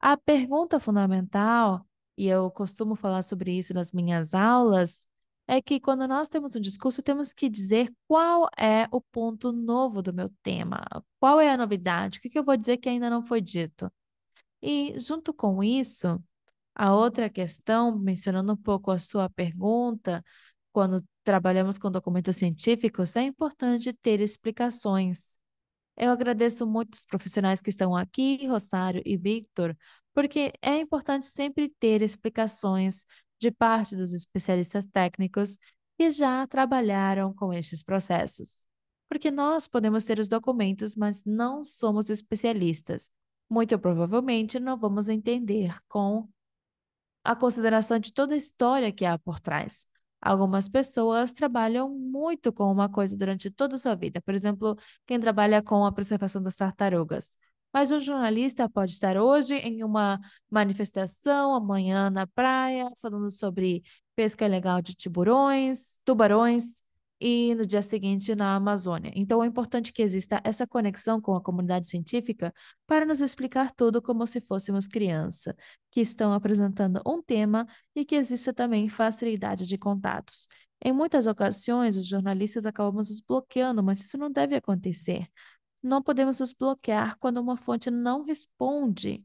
A pergunta fundamental, e eu costumo falar sobre isso nas minhas aulas, é que quando nós temos um discurso, temos que dizer qual é o ponto novo do meu tema, qual é a novidade, o que, que eu vou dizer que ainda não foi dito. E, junto com isso, a outra questão, mencionando um pouco a sua pergunta, quando trabalhamos com documentos científicos, é importante ter explicações. Eu agradeço muito os profissionais que estão aqui, Rosário e Victor, porque é importante sempre ter explicações de parte dos especialistas técnicos que já trabalharam com estes processos. Porque nós podemos ter os documentos, mas não somos especialistas. Muito provavelmente não vamos entender com a consideração de toda a história que há por trás. Algumas pessoas trabalham muito com uma coisa durante toda a sua vida, por exemplo, quem trabalha com a preservação das tartarugas. Mas um jornalista pode estar hoje em uma manifestação, amanhã na praia, falando sobre pesca ilegal de tiburões, tubarões e no dia seguinte na Amazônia. Então, é importante que exista essa conexão com a comunidade científica para nos explicar tudo como se fôssemos criança, que estão apresentando um tema e que exista também facilidade de contatos. Em muitas ocasiões, os jornalistas acabamos nos bloqueando, mas isso não deve acontecer. Não podemos nos bloquear quando uma fonte não responde.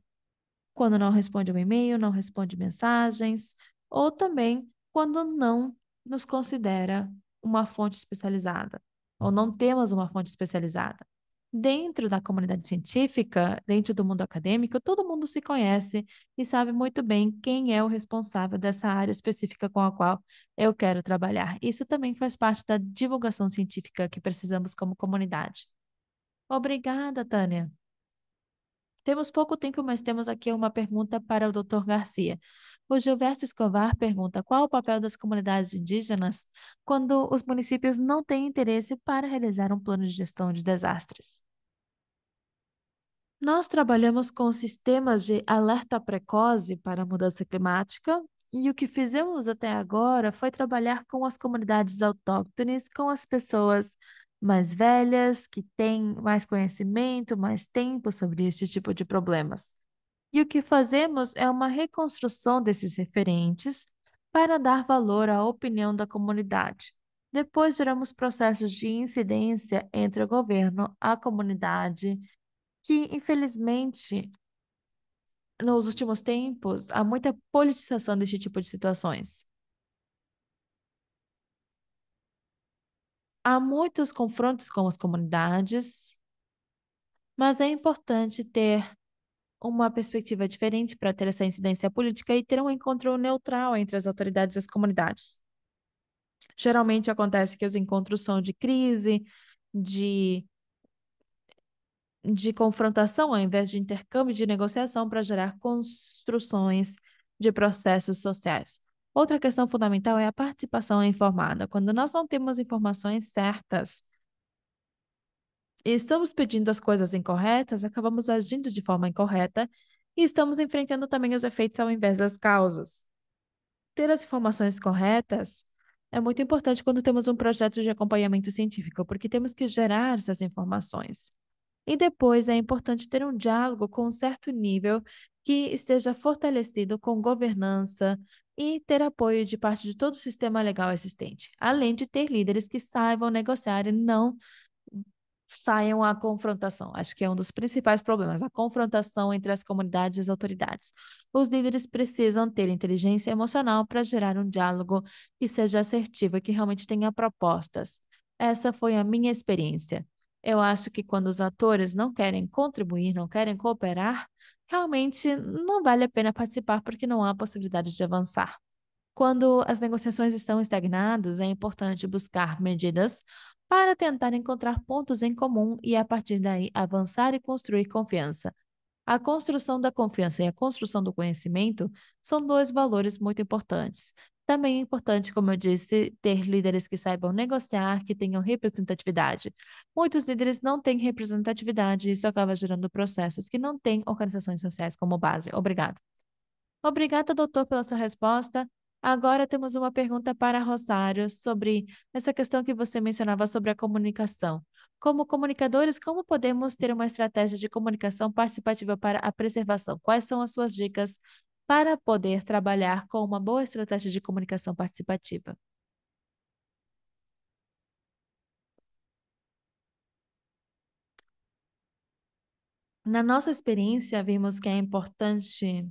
Quando não responde um e-mail, não responde mensagens, ou também quando não nos considera uma fonte especializada, ou uhum. não temos uma fonte especializada. Dentro da comunidade científica, dentro do mundo acadêmico, todo mundo se conhece e sabe muito bem quem é o responsável dessa área específica com a qual eu quero trabalhar. Isso também faz parte da divulgação científica que precisamos como comunidade. Obrigada, Tânia. Temos pouco tempo, mas temos aqui uma pergunta para o Dr. Garcia. O Gilberto Escovar pergunta qual o papel das comunidades indígenas quando os municípios não têm interesse para realizar um plano de gestão de desastres. Nós trabalhamos com sistemas de alerta precoce para a mudança climática, e o que fizemos até agora foi trabalhar com as comunidades autóctones, com as pessoas mais velhas, que têm mais conhecimento, mais tempo sobre este tipo de problemas. E o que fazemos é uma reconstrução desses referentes para dar valor à opinião da comunidade. Depois geramos processos de incidência entre o governo, a comunidade, que infelizmente nos últimos tempos há muita politização deste tipo de situações. Há muitos confrontos com as comunidades, mas é importante ter uma perspectiva diferente para ter essa incidência política e ter um encontro neutral entre as autoridades e as comunidades. Geralmente acontece que os encontros são de crise, de, de confrontação, ao invés de intercâmbio de negociação para gerar construções de processos sociais. Outra questão fundamental é a participação informada. Quando nós não temos informações certas e estamos pedindo as coisas incorretas, acabamos agindo de forma incorreta e estamos enfrentando também os efeitos ao invés das causas. Ter as informações corretas é muito importante quando temos um projeto de acompanhamento científico, porque temos que gerar essas informações. E depois é importante ter um diálogo com um certo nível que esteja fortalecido com governança, e ter apoio de parte de todo o sistema legal existente, além de ter líderes que saibam negociar e não saiam à confrontação. Acho que é um dos principais problemas, a confrontação entre as comunidades e as autoridades. Os líderes precisam ter inteligência emocional para gerar um diálogo que seja assertivo e que realmente tenha propostas. Essa foi a minha experiência. Eu acho que quando os atores não querem contribuir, não querem cooperar, realmente não vale a pena participar porque não há possibilidade de avançar. Quando as negociações estão estagnadas, é importante buscar medidas para tentar encontrar pontos em comum e, a partir daí, avançar e construir confiança. A construção da confiança e a construção do conhecimento são dois valores muito importantes. Também é importante, como eu disse, ter líderes que saibam negociar, que tenham representatividade. Muitos líderes não têm representatividade e isso acaba gerando processos que não têm organizações sociais como base. Obrigado. Obrigada, doutor, pela sua resposta. Agora temos uma pergunta para Rosário sobre essa questão que você mencionava sobre a comunicação. Como comunicadores, como podemos ter uma estratégia de comunicação participativa para a preservação? Quais são as suas dicas para poder trabalhar com uma boa estratégia de comunicação participativa. Na nossa experiência, vimos que é importante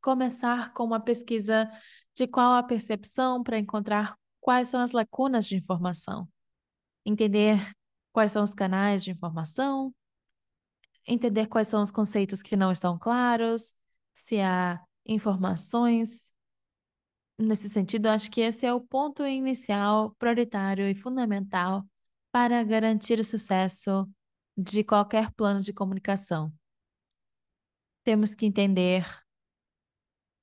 começar com uma pesquisa de qual a percepção para encontrar quais são as lacunas de informação, entender quais são os canais de informação, entender quais são os conceitos que não estão claros, se há informações. Nesse sentido, acho que esse é o ponto inicial, prioritário e fundamental para garantir o sucesso de qualquer plano de comunicação. Temos que entender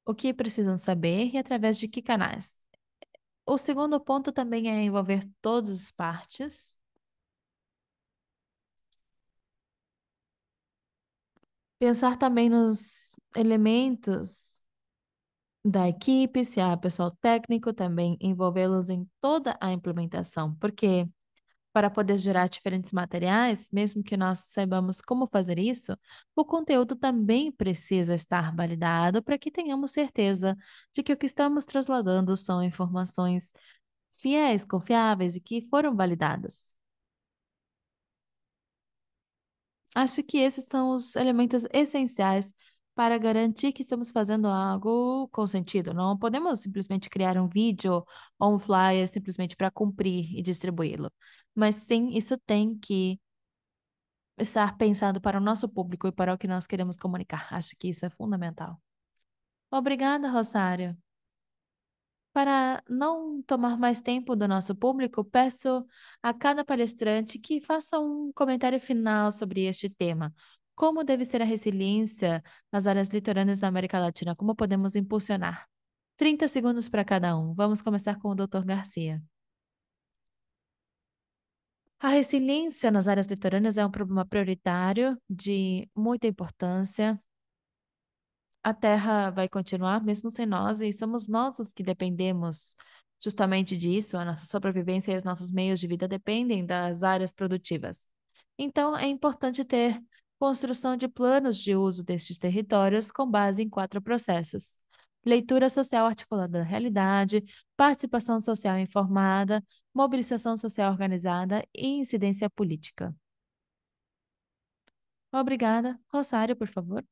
o que precisam saber e através de que canais. O segundo ponto também é envolver todas as partes, Pensar também nos elementos da equipe, se há pessoal técnico, também envolvê-los em toda a implementação, porque para poder gerar diferentes materiais, mesmo que nós saibamos como fazer isso, o conteúdo também precisa estar validado para que tenhamos certeza de que o que estamos trasladando são informações fiéis, confiáveis e que foram validadas. Acho que esses são os elementos essenciais para garantir que estamos fazendo algo com sentido. Não podemos simplesmente criar um vídeo ou um flyer simplesmente para cumprir e distribuí-lo. Mas sim, isso tem que estar pensado para o nosso público e para o que nós queremos comunicar. Acho que isso é fundamental. Obrigada, Rosário. Para não tomar mais tempo do nosso público, peço a cada palestrante que faça um comentário final sobre este tema. Como deve ser a resiliência nas áreas litorâneas da América Latina? Como podemos impulsionar? 30 segundos para cada um. Vamos começar com o Dr. Garcia. A resiliência nas áreas litorâneas é um problema prioritário de muita importância a Terra vai continuar mesmo sem nós e somos nós os que dependemos justamente disso. A nossa sobrevivência e os nossos meios de vida dependem das áreas produtivas. Então, é importante ter construção de planos de uso destes territórios com base em quatro processos: leitura social articulada da realidade, participação social informada, mobilização social organizada e incidência política. Obrigada. Rosário, por favor.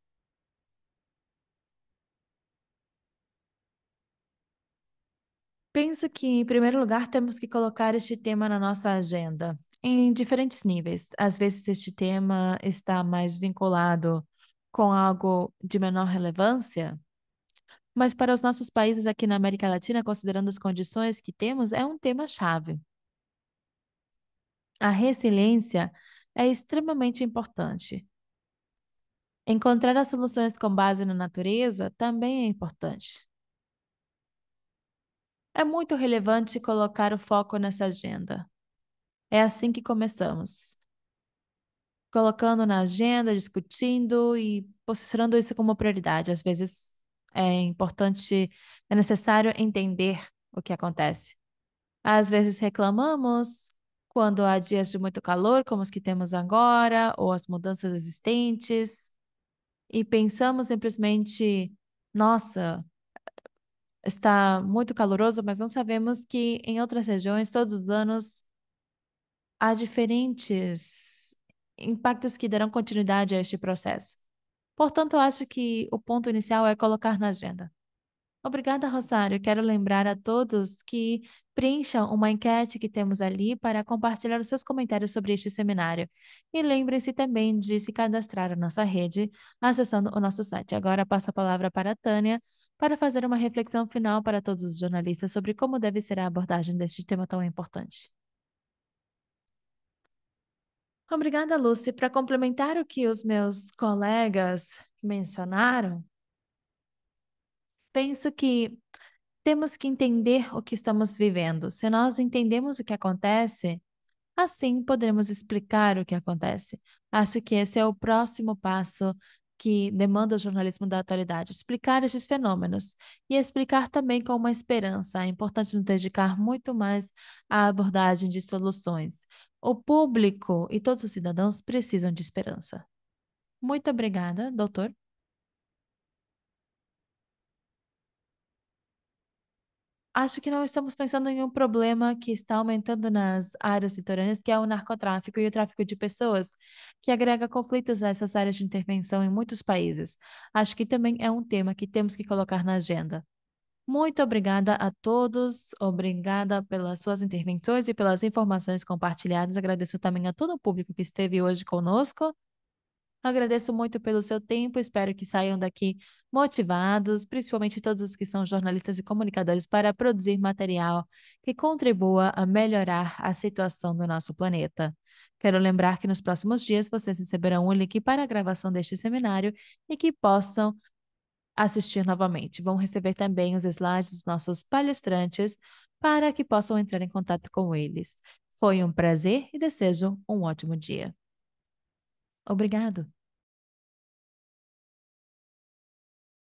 Penso que, em primeiro lugar, temos que colocar este tema na nossa agenda, em diferentes níveis. Às vezes, este tema está mais vinculado com algo de menor relevância, mas para os nossos países aqui na América Latina, considerando as condições que temos, é um tema-chave. A resiliência é extremamente importante. Encontrar as soluções com base na natureza também é importante. É muito relevante colocar o foco nessa agenda. É assim que começamos. Colocando na agenda, discutindo e posicionando isso como prioridade. Às vezes é importante, é necessário entender o que acontece. Às vezes reclamamos quando há dias de muito calor, como os que temos agora, ou as mudanças existentes, e pensamos simplesmente: nossa, está muito caloroso, mas não sabemos que em outras regiões, todos os anos, há diferentes impactos que darão continuidade a este processo. Portanto, acho que o ponto inicial é colocar na agenda. Obrigada, Rosário. Quero lembrar a todos que preencham uma enquete que temos ali para compartilhar os seus comentários sobre este seminário. E lembrem-se também de se cadastrar na nossa rede acessando o nosso site. Agora passo a palavra para a Tânia para fazer uma reflexão final para todos os jornalistas sobre como deve ser a abordagem deste tema tão importante. Obrigada, Lucy. Para complementar o que os meus colegas mencionaram, penso que temos que entender o que estamos vivendo. Se nós entendemos o que acontece, assim poderemos explicar o que acontece. Acho que esse é o próximo passo que demanda o jornalismo da atualidade, explicar esses fenômenos e explicar também com uma esperança. É importante nos dedicar muito mais à abordagem de soluções. O público e todos os cidadãos precisam de esperança. Muito obrigada, doutor. acho que não estamos pensando em um problema que está aumentando nas áreas litorâneas, que é o narcotráfico e o tráfico de pessoas, que agrega conflitos a essas áreas de intervenção em muitos países. Acho que também é um tema que temos que colocar na agenda. Muito obrigada a todos, obrigada pelas suas intervenções e pelas informações compartilhadas. Agradeço também a todo o público que esteve hoje conosco. Agradeço muito pelo seu tempo, espero que saiam daqui motivados, principalmente todos os que são jornalistas e comunicadores, para produzir material que contribua a melhorar a situação do nosso planeta. Quero lembrar que nos próximos dias vocês receberão um link para a gravação deste seminário e que possam assistir novamente. Vão receber também os slides dos nossos palestrantes para que possam entrar em contato com eles. Foi um prazer e desejo um ótimo dia. Obrigado.